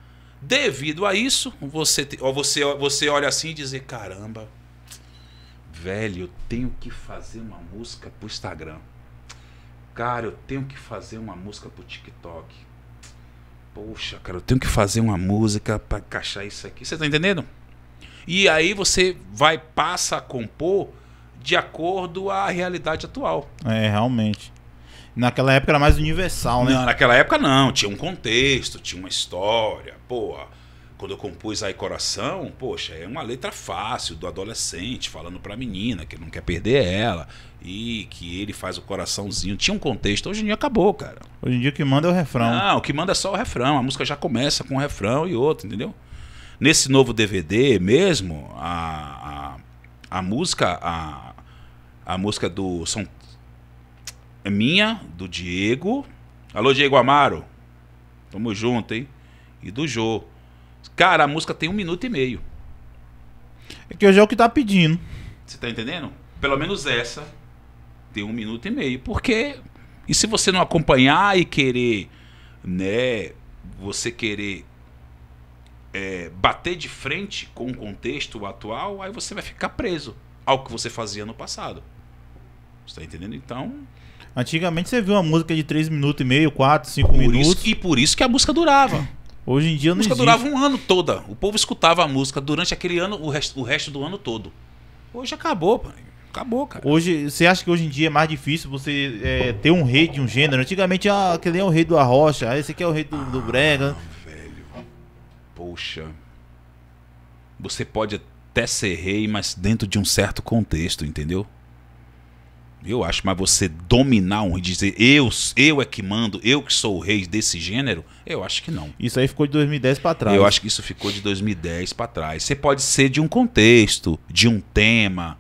devido a isso, você, ó, você, você olha assim e diz: caramba, velho, eu tenho que fazer uma música pro Instagram. Cara, eu tenho que fazer uma música pro TikTok. Poxa, cara, eu tenho que fazer uma música para encaixar isso aqui. Você tá entendendo? E aí você vai, passa a compor de acordo à realidade atual. É, realmente. Naquela época era mais universal, né? Não, naquela época não. Tinha um contexto, tinha uma história. Pô, quando eu compus aí Coração, poxa, é uma letra fácil do adolescente falando pra menina que não quer perder ela e que ele faz o coraçãozinho. Tinha um contexto, hoje em dia acabou, cara. Hoje em dia o que manda é o refrão. Não, o que manda é só o refrão. A música já começa com um refrão e outro, entendeu? Nesse novo DVD mesmo, a, a, a música, a, a música do. São, é minha, do Diego. Alô, Diego Amaro. Tamo junto, hein? E do Jô. Cara, a música tem um minuto e meio. É que hoje é o que tá pedindo. Você tá entendendo? Pelo menos essa tem um minuto e meio. Porque. E se você não acompanhar e querer. Né? Você querer. É, bater de frente com o contexto atual, aí você vai ficar preso ao que você fazia no passado. Você tá entendendo? Então. Antigamente você viu uma música de 3 minutos e meio, 4, 5 minutos. Isso, e por isso que a música durava. [LAUGHS] Hoje em dia não A música existe. durava um ano toda. O povo escutava a música durante aquele ano, o resto, o resto do ano todo. Hoje acabou, pai. Acabou, cara. Hoje, você acha que hoje em dia é mais difícil você é, ter um rei de um gênero? Antigamente, ah, aquele é o rei do arrocha, ah, esse aqui é o rei do, do ah, brega. velho. Poxa. Você pode até ser rei, mas dentro de um certo contexto, entendeu? eu acho, mas você dominar um e dizer eu, eu é que mando, eu que sou o rei desse gênero, eu acho que não. Isso aí ficou de 2010 para trás. Eu acho que isso ficou de 2010 para trás. Você pode ser de um contexto, de um tema,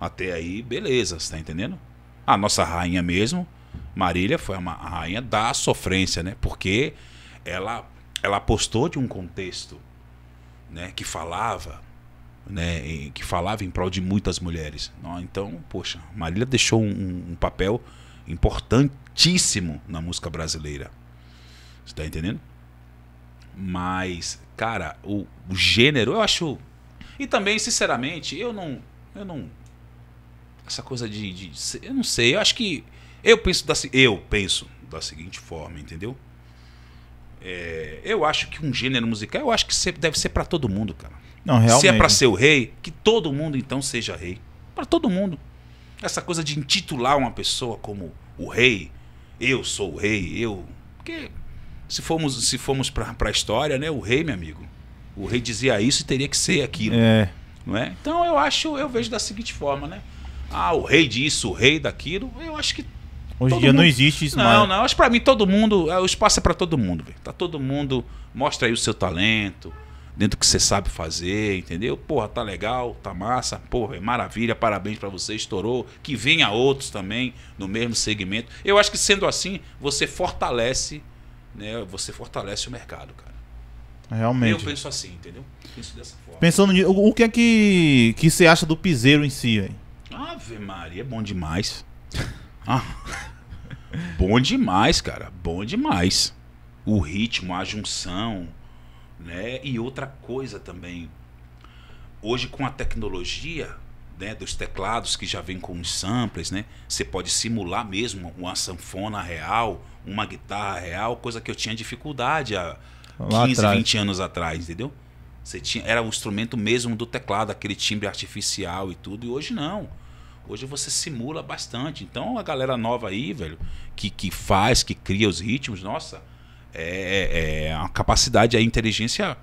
até aí, beleza, você tá entendendo? A nossa rainha mesmo, Marília, foi uma rainha da sofrência, né? Porque ela ela apostou de um contexto, né, que falava né, que falava em prol de muitas mulheres. Então, poxa, Marília deixou um, um papel importantíssimo na música brasileira. Você tá entendendo? Mas, cara, o, o, gênero, eu acho. E também, sinceramente, eu não. Eu não. Essa coisa de, de, de. eu não sei, eu acho que. Eu penso da, eu penso da seguinte forma, entendeu? É, eu acho que um gênero musical, eu acho que deve ser para todo mundo, cara. Não, realmente. Se é para ser o rei, que todo mundo então seja rei. Para todo mundo. Essa coisa de intitular uma pessoa como o rei, eu sou o rei, eu. Porque se formos, se formos para a história, né, o rei, meu amigo, o rei dizia isso e teria que ser aquilo. É. Não é? Então eu acho, eu vejo da seguinte forma, né? Ah, o rei disso, o rei daquilo. Eu acho que Hoje em dia mundo... não existe isso Não, mais. não. Acho para mim todo mundo. É, o espaço é para todo mundo. Tá todo mundo. Mostra aí o seu talento dentro do que você sabe fazer, entendeu? Porra, tá legal, tá massa, porra, é maravilha, parabéns para você, estourou. Que venha outros também no mesmo segmento. Eu acho que sendo assim, você fortalece, né? Você fortalece o mercado, cara. Realmente. Eu penso assim, entendeu? Penso dessa forma. Pensando nisso, o que é que, que você acha do piseiro em si aí? Ave Maria, é bom demais. ah. bom demais, cara. Bom demais. O ritmo, a junção né? E outra coisa também, hoje com a tecnologia né, dos teclados que já vem com os samples, né, você pode simular mesmo uma sanfona real, uma guitarra real, coisa que eu tinha dificuldade há Lá 15, atrás. 20 anos atrás, entendeu? Você tinha, era o um instrumento mesmo do teclado, aquele timbre artificial e tudo, e hoje não. Hoje você simula bastante. Então a galera nova aí, velho, que, que faz, que cria os ritmos, nossa, é, é uma é, capacidade, a inteligência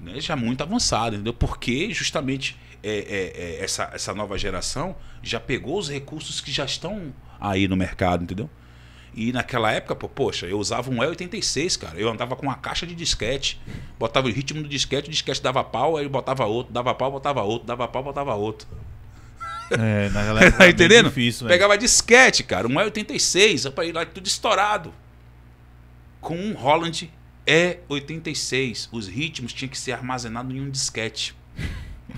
né, já muito avançada, entendeu? Porque justamente é, é, é, essa, essa nova geração já pegou os recursos que já estão aí no mercado, entendeu? E naquela época, pô, poxa, eu usava um E86, cara. Eu andava com uma caixa de disquete, botava o ritmo do disquete, o disquete dava pau, aí eu botava outro, dava pau, botava outro, dava pau, botava outro. É, na galera. tá [LAUGHS] entendendo? Difícil, Pegava disquete, cara, um E86, eu ir lá tudo estourado. Com um Holland E86, os ritmos tinham que ser armazenados em um disquete. [LAUGHS]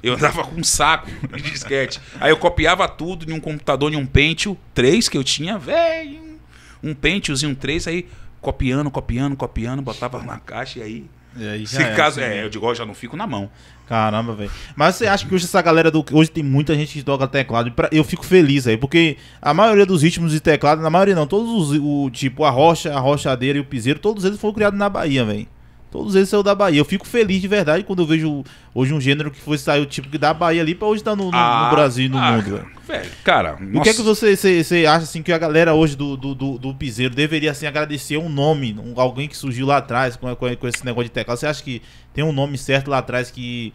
Eu andava com um saco de disquete. Aí eu copiava tudo em um computador, em um Pentium 3 que eu tinha, velho. Um Pentiumzinho 3, aí copiando, copiando, copiando, botava na caixa e aí. E aí Se é, caso, assim, é, eu digo, ó, já não fico na mão. Caramba, velho. Mas você acha que hoje essa galera do. Hoje tem muita gente que toca teclado. Eu fico feliz aí, porque a maioria dos ritmos de teclado, na maioria não, todos os. O, tipo, a rocha, a rochadeira e o piseiro, todos eles foram criados na Bahia, velho. Todos eles são da Bahia. Eu fico feliz de verdade quando eu vejo hoje um gênero que foi o tipo da Bahia ali pra hoje estar tá no, no, ah, no, Brasil e no ah, mundo. Velho, cara. O nossa. que é que você, você, você, acha assim que a galera hoje do, do, do, do Piseiro deveria assim, agradecer um nome, um, alguém que surgiu lá atrás com, com, com esse negócio de teclado? Você acha que tem um nome certo lá atrás que,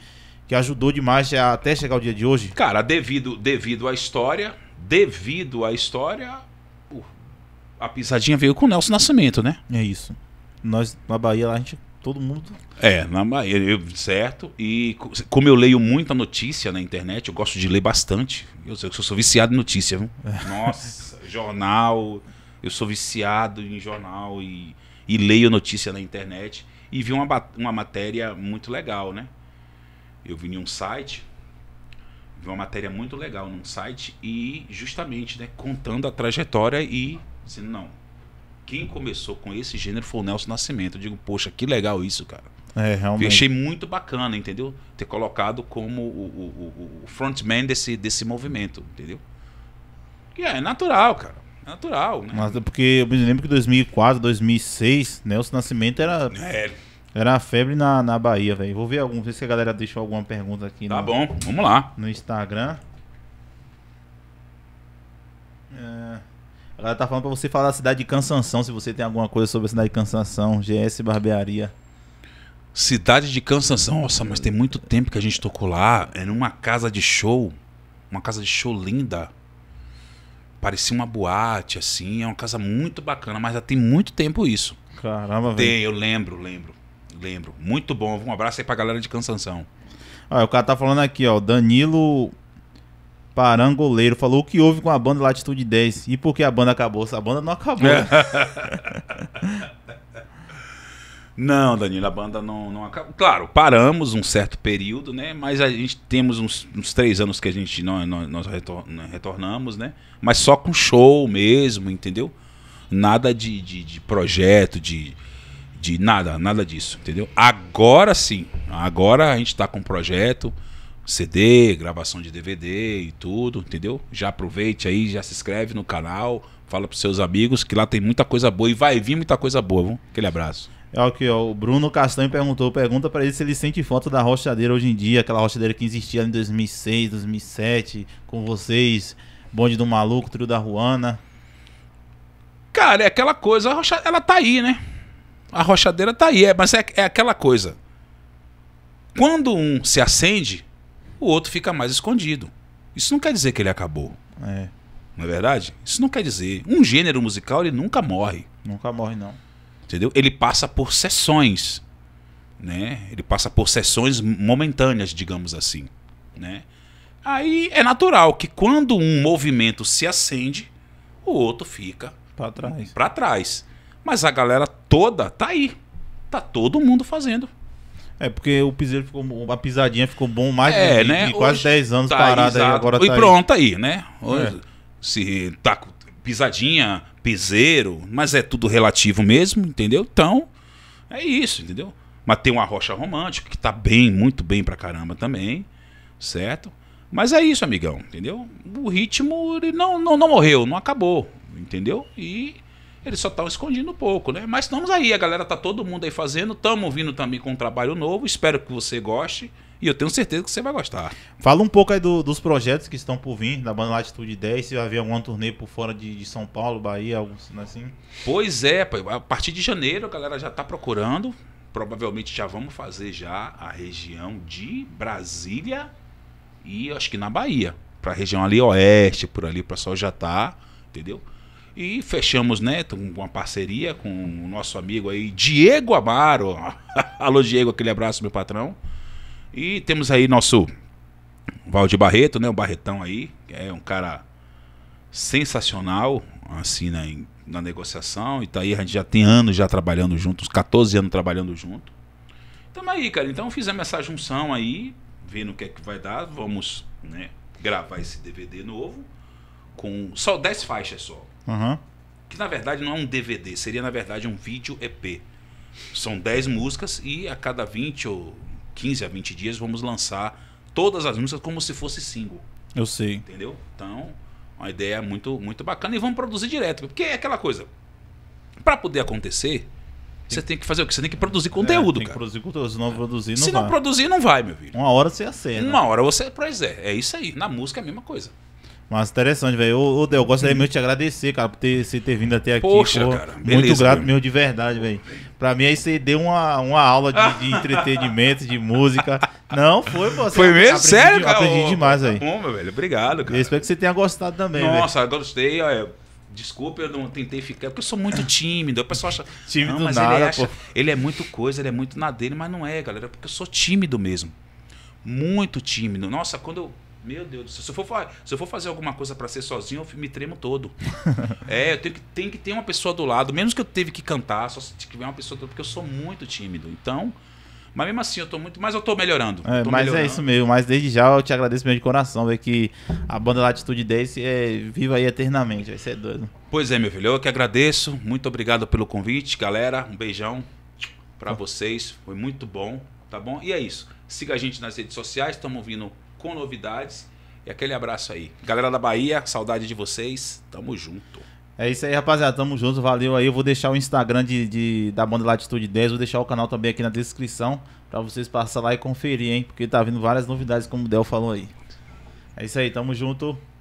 que ajudou demais até chegar o dia de hoje? Cara, devido, devido à história, devido à história, uh, a pisadinha veio com o Nelson Nascimento, né? É isso. Nós, na Bahia, lá, a gente Todo mundo. É, na Bahia, eu, certo. E como eu leio muita notícia na internet, eu gosto de ler bastante. Eu, eu sou viciado em notícia, viu? É. Nossa, jornal. Eu sou viciado em jornal e, e leio notícia na internet. E vi uma, uma matéria muito legal, né? Eu vi em um site, vi uma matéria muito legal num site e justamente, né, contando a trajetória e dizendo, não, quem começou com esse gênero foi o Nelson Nascimento. Eu digo, poxa, que legal isso, cara. É, realmente. achei muito bacana, entendeu? Ter colocado como o, o, o frontman desse, desse movimento, entendeu? Que é, é natural, cara. É natural, né? Mas é porque eu me lembro que 2004, 2006, Nelson Nascimento era. É. Era a febre na, na Bahia, velho. Vou ver algum, ver se a galera deixou alguma pergunta aqui. Tá no, bom, vamos lá. No Instagram. É. A galera tá falando pra você falar da cidade de Cansanção, se você tem alguma coisa sobre a cidade de Cansanção, GS Barbearia. Cidade de Cansanção, nossa, mas tem muito tempo que a gente tocou lá. É numa casa de show. Uma casa de show linda. Parecia uma boate, assim. É uma casa muito bacana, mas já tem muito tempo isso. Caramba, velho. Tem, eu lembro, lembro. Lembro. Muito bom. Um abraço aí pra galera de Cansanção. Olha, o cara tá falando aqui, ó. Danilo Parangoleiro falou o que houve com a banda Latitude 10 e por que a banda acabou. A banda não acabou. É. [LAUGHS] não, Danilo, a banda não, não acabou. Claro, paramos um certo período, né? Mas a gente temos uns, uns três anos que a gente não, nós, nós retor, né, retornamos, né? Mas só com show mesmo, entendeu? Nada de, de, de projeto, de, de nada, nada disso, entendeu? Agora sim, agora a gente está com um projeto CD, gravação de DVD e tudo, entendeu? Já aproveite aí, já se inscreve no canal, fala pros seus amigos que lá tem muita coisa boa e vai vir muita coisa boa, viu? Aquele abraço. É o que o Bruno Castanho perguntou, pergunta para ele se ele sente falta da rochadeira hoje em dia, aquela rochadeira que existia em 2006, 2007, com vocês, Bonde do Maluco, Trio da Ruana. Cara, é aquela coisa, a rocha, ela tá aí, né? A rochadeira tá aí, é, mas é, é aquela coisa. Quando um se acende, o outro fica mais escondido. Isso não quer dizer que ele acabou. É. Não é verdade? Isso não quer dizer. Um gênero musical, ele nunca morre. Nunca morre, não. Entendeu? Ele passa por sessões. Né? Ele passa por sessões momentâneas, digamos assim. Né? Aí é natural que quando um movimento se acende, o outro fica para trás. Pra trás. Mas a galera toda tá aí. Tá todo mundo fazendo. É porque o piseiro ficou, a pisadinha ficou bom mais é, de, né? de quase 10 anos tá parada aí, agora tá E pronto aí, aí né? É. Hoje, é. Se tá pisadinha, piseiro, mas é tudo relativo mesmo, entendeu? Então, é isso, entendeu? Mas tem uma rocha romântica que tá bem, muito bem pra caramba também, certo? Mas é isso, amigão, entendeu? O ritmo ele não, não, não morreu, não acabou, entendeu? E eles só estão escondendo um pouco, né? Mas estamos aí, a galera tá todo mundo aí fazendo, estamos vindo também com um trabalho novo, espero que você goste e eu tenho certeza que você vai gostar. Fala um pouco aí do, dos projetos que estão por vir da banda Latitude 10, se vai haver alguma turnê por fora de, de São Paulo, Bahia, algo assim. assim? Pois é, a partir de janeiro a galera já tá procurando, provavelmente já vamos fazer já a região de Brasília e acho que na Bahia, para a região ali oeste, por ali, o pessoal já tá, entendeu? E fechamos, né, uma parceria com o nosso amigo aí, Diego Amaro. [LAUGHS] Alô, Diego, aquele abraço, meu patrão. E temos aí nosso Valdir Barreto, né, o Barretão aí, é um cara sensacional, assim, né, em, na negociação. E tá aí, a gente já tem anos já trabalhando juntos, 14 anos trabalhando junto. Tamo aí, cara. Então fizemos essa junção aí, vendo o que é que vai dar. Vamos, né, gravar esse DVD novo com só 10 faixas só. Uhum. Que na verdade não é um DVD, seria na verdade um vídeo EP. São 10 músicas e a cada 20 ou 15 a 20 dias vamos lançar todas as músicas como se fosse single. Eu sei. Entendeu? Então, uma ideia muito, muito bacana e vamos produzir direto. Porque é aquela coisa. Para poder acontecer, você tem que fazer o quê? Você tem que produzir conteúdo, é, tem que cara. produzir conteúdo, se não é. produzir, não Se vai. não produzir, não vai, meu filho. Uma hora você acerta. Uma hora você. Pois é, é isso aí. Na música é a mesma coisa. Mas interessante, velho. Eu, eu, gostaria hum. de te agradecer, cara, por ter, você ter vindo até aqui. Poxa, pô, cara. Beleza, muito grato meu. mesmo, de verdade, velho. Pra mim, aí você deu uma, uma aula de, de entretenimento, de música. Não, foi, pô. Foi mesmo? Aprendi, Sério, cara? Aprendi demais aí. Tá bom, meu velho. Obrigado, cara. Eu espero que você tenha gostado também, Nossa, véio. eu gostei. Olha, Desculpa, eu não tentei ficar, porque eu sou muito tímido. O pessoal acha. Tímido não, mas nada, ele, acha, pô. ele é muito coisa, ele é muito na dele, mas não é, galera, porque eu sou tímido mesmo. Muito tímido. Nossa, quando eu meu Deus do céu. Se eu for, se eu for fazer alguma coisa para ser sozinho, eu me tremo todo. [LAUGHS] é, eu tenho que, tenho que ter uma pessoa do lado. Menos que eu teve que cantar, só se tiver uma pessoa do lado, porque eu sou muito tímido. Então. Mas mesmo assim, eu tô muito. Mas eu tô melhorando. É, tô mas é melhorando. é isso mesmo. Mas desde já eu te agradeço mesmo de coração, ver que a banda Latitude Dance é viva aí eternamente. Vai ser doido. Pois é, meu filho. Eu que agradeço. Muito obrigado pelo convite, galera. Um beijão para tá. vocês. Foi muito bom, tá bom? E é isso. Siga a gente nas redes sociais. Estamos ouvindo com novidades. E aquele abraço aí. Galera da Bahia, saudade de vocês. Tamo junto. É isso aí, rapaziada. Tamo junto. Valeu aí. Eu vou deixar o Instagram de, de da banda Latitude 10. Vou deixar o canal também aqui na descrição. Pra vocês passar lá e conferir, hein? Porque tá vindo várias novidades, como o Del falou aí. É isso aí. Tamo junto.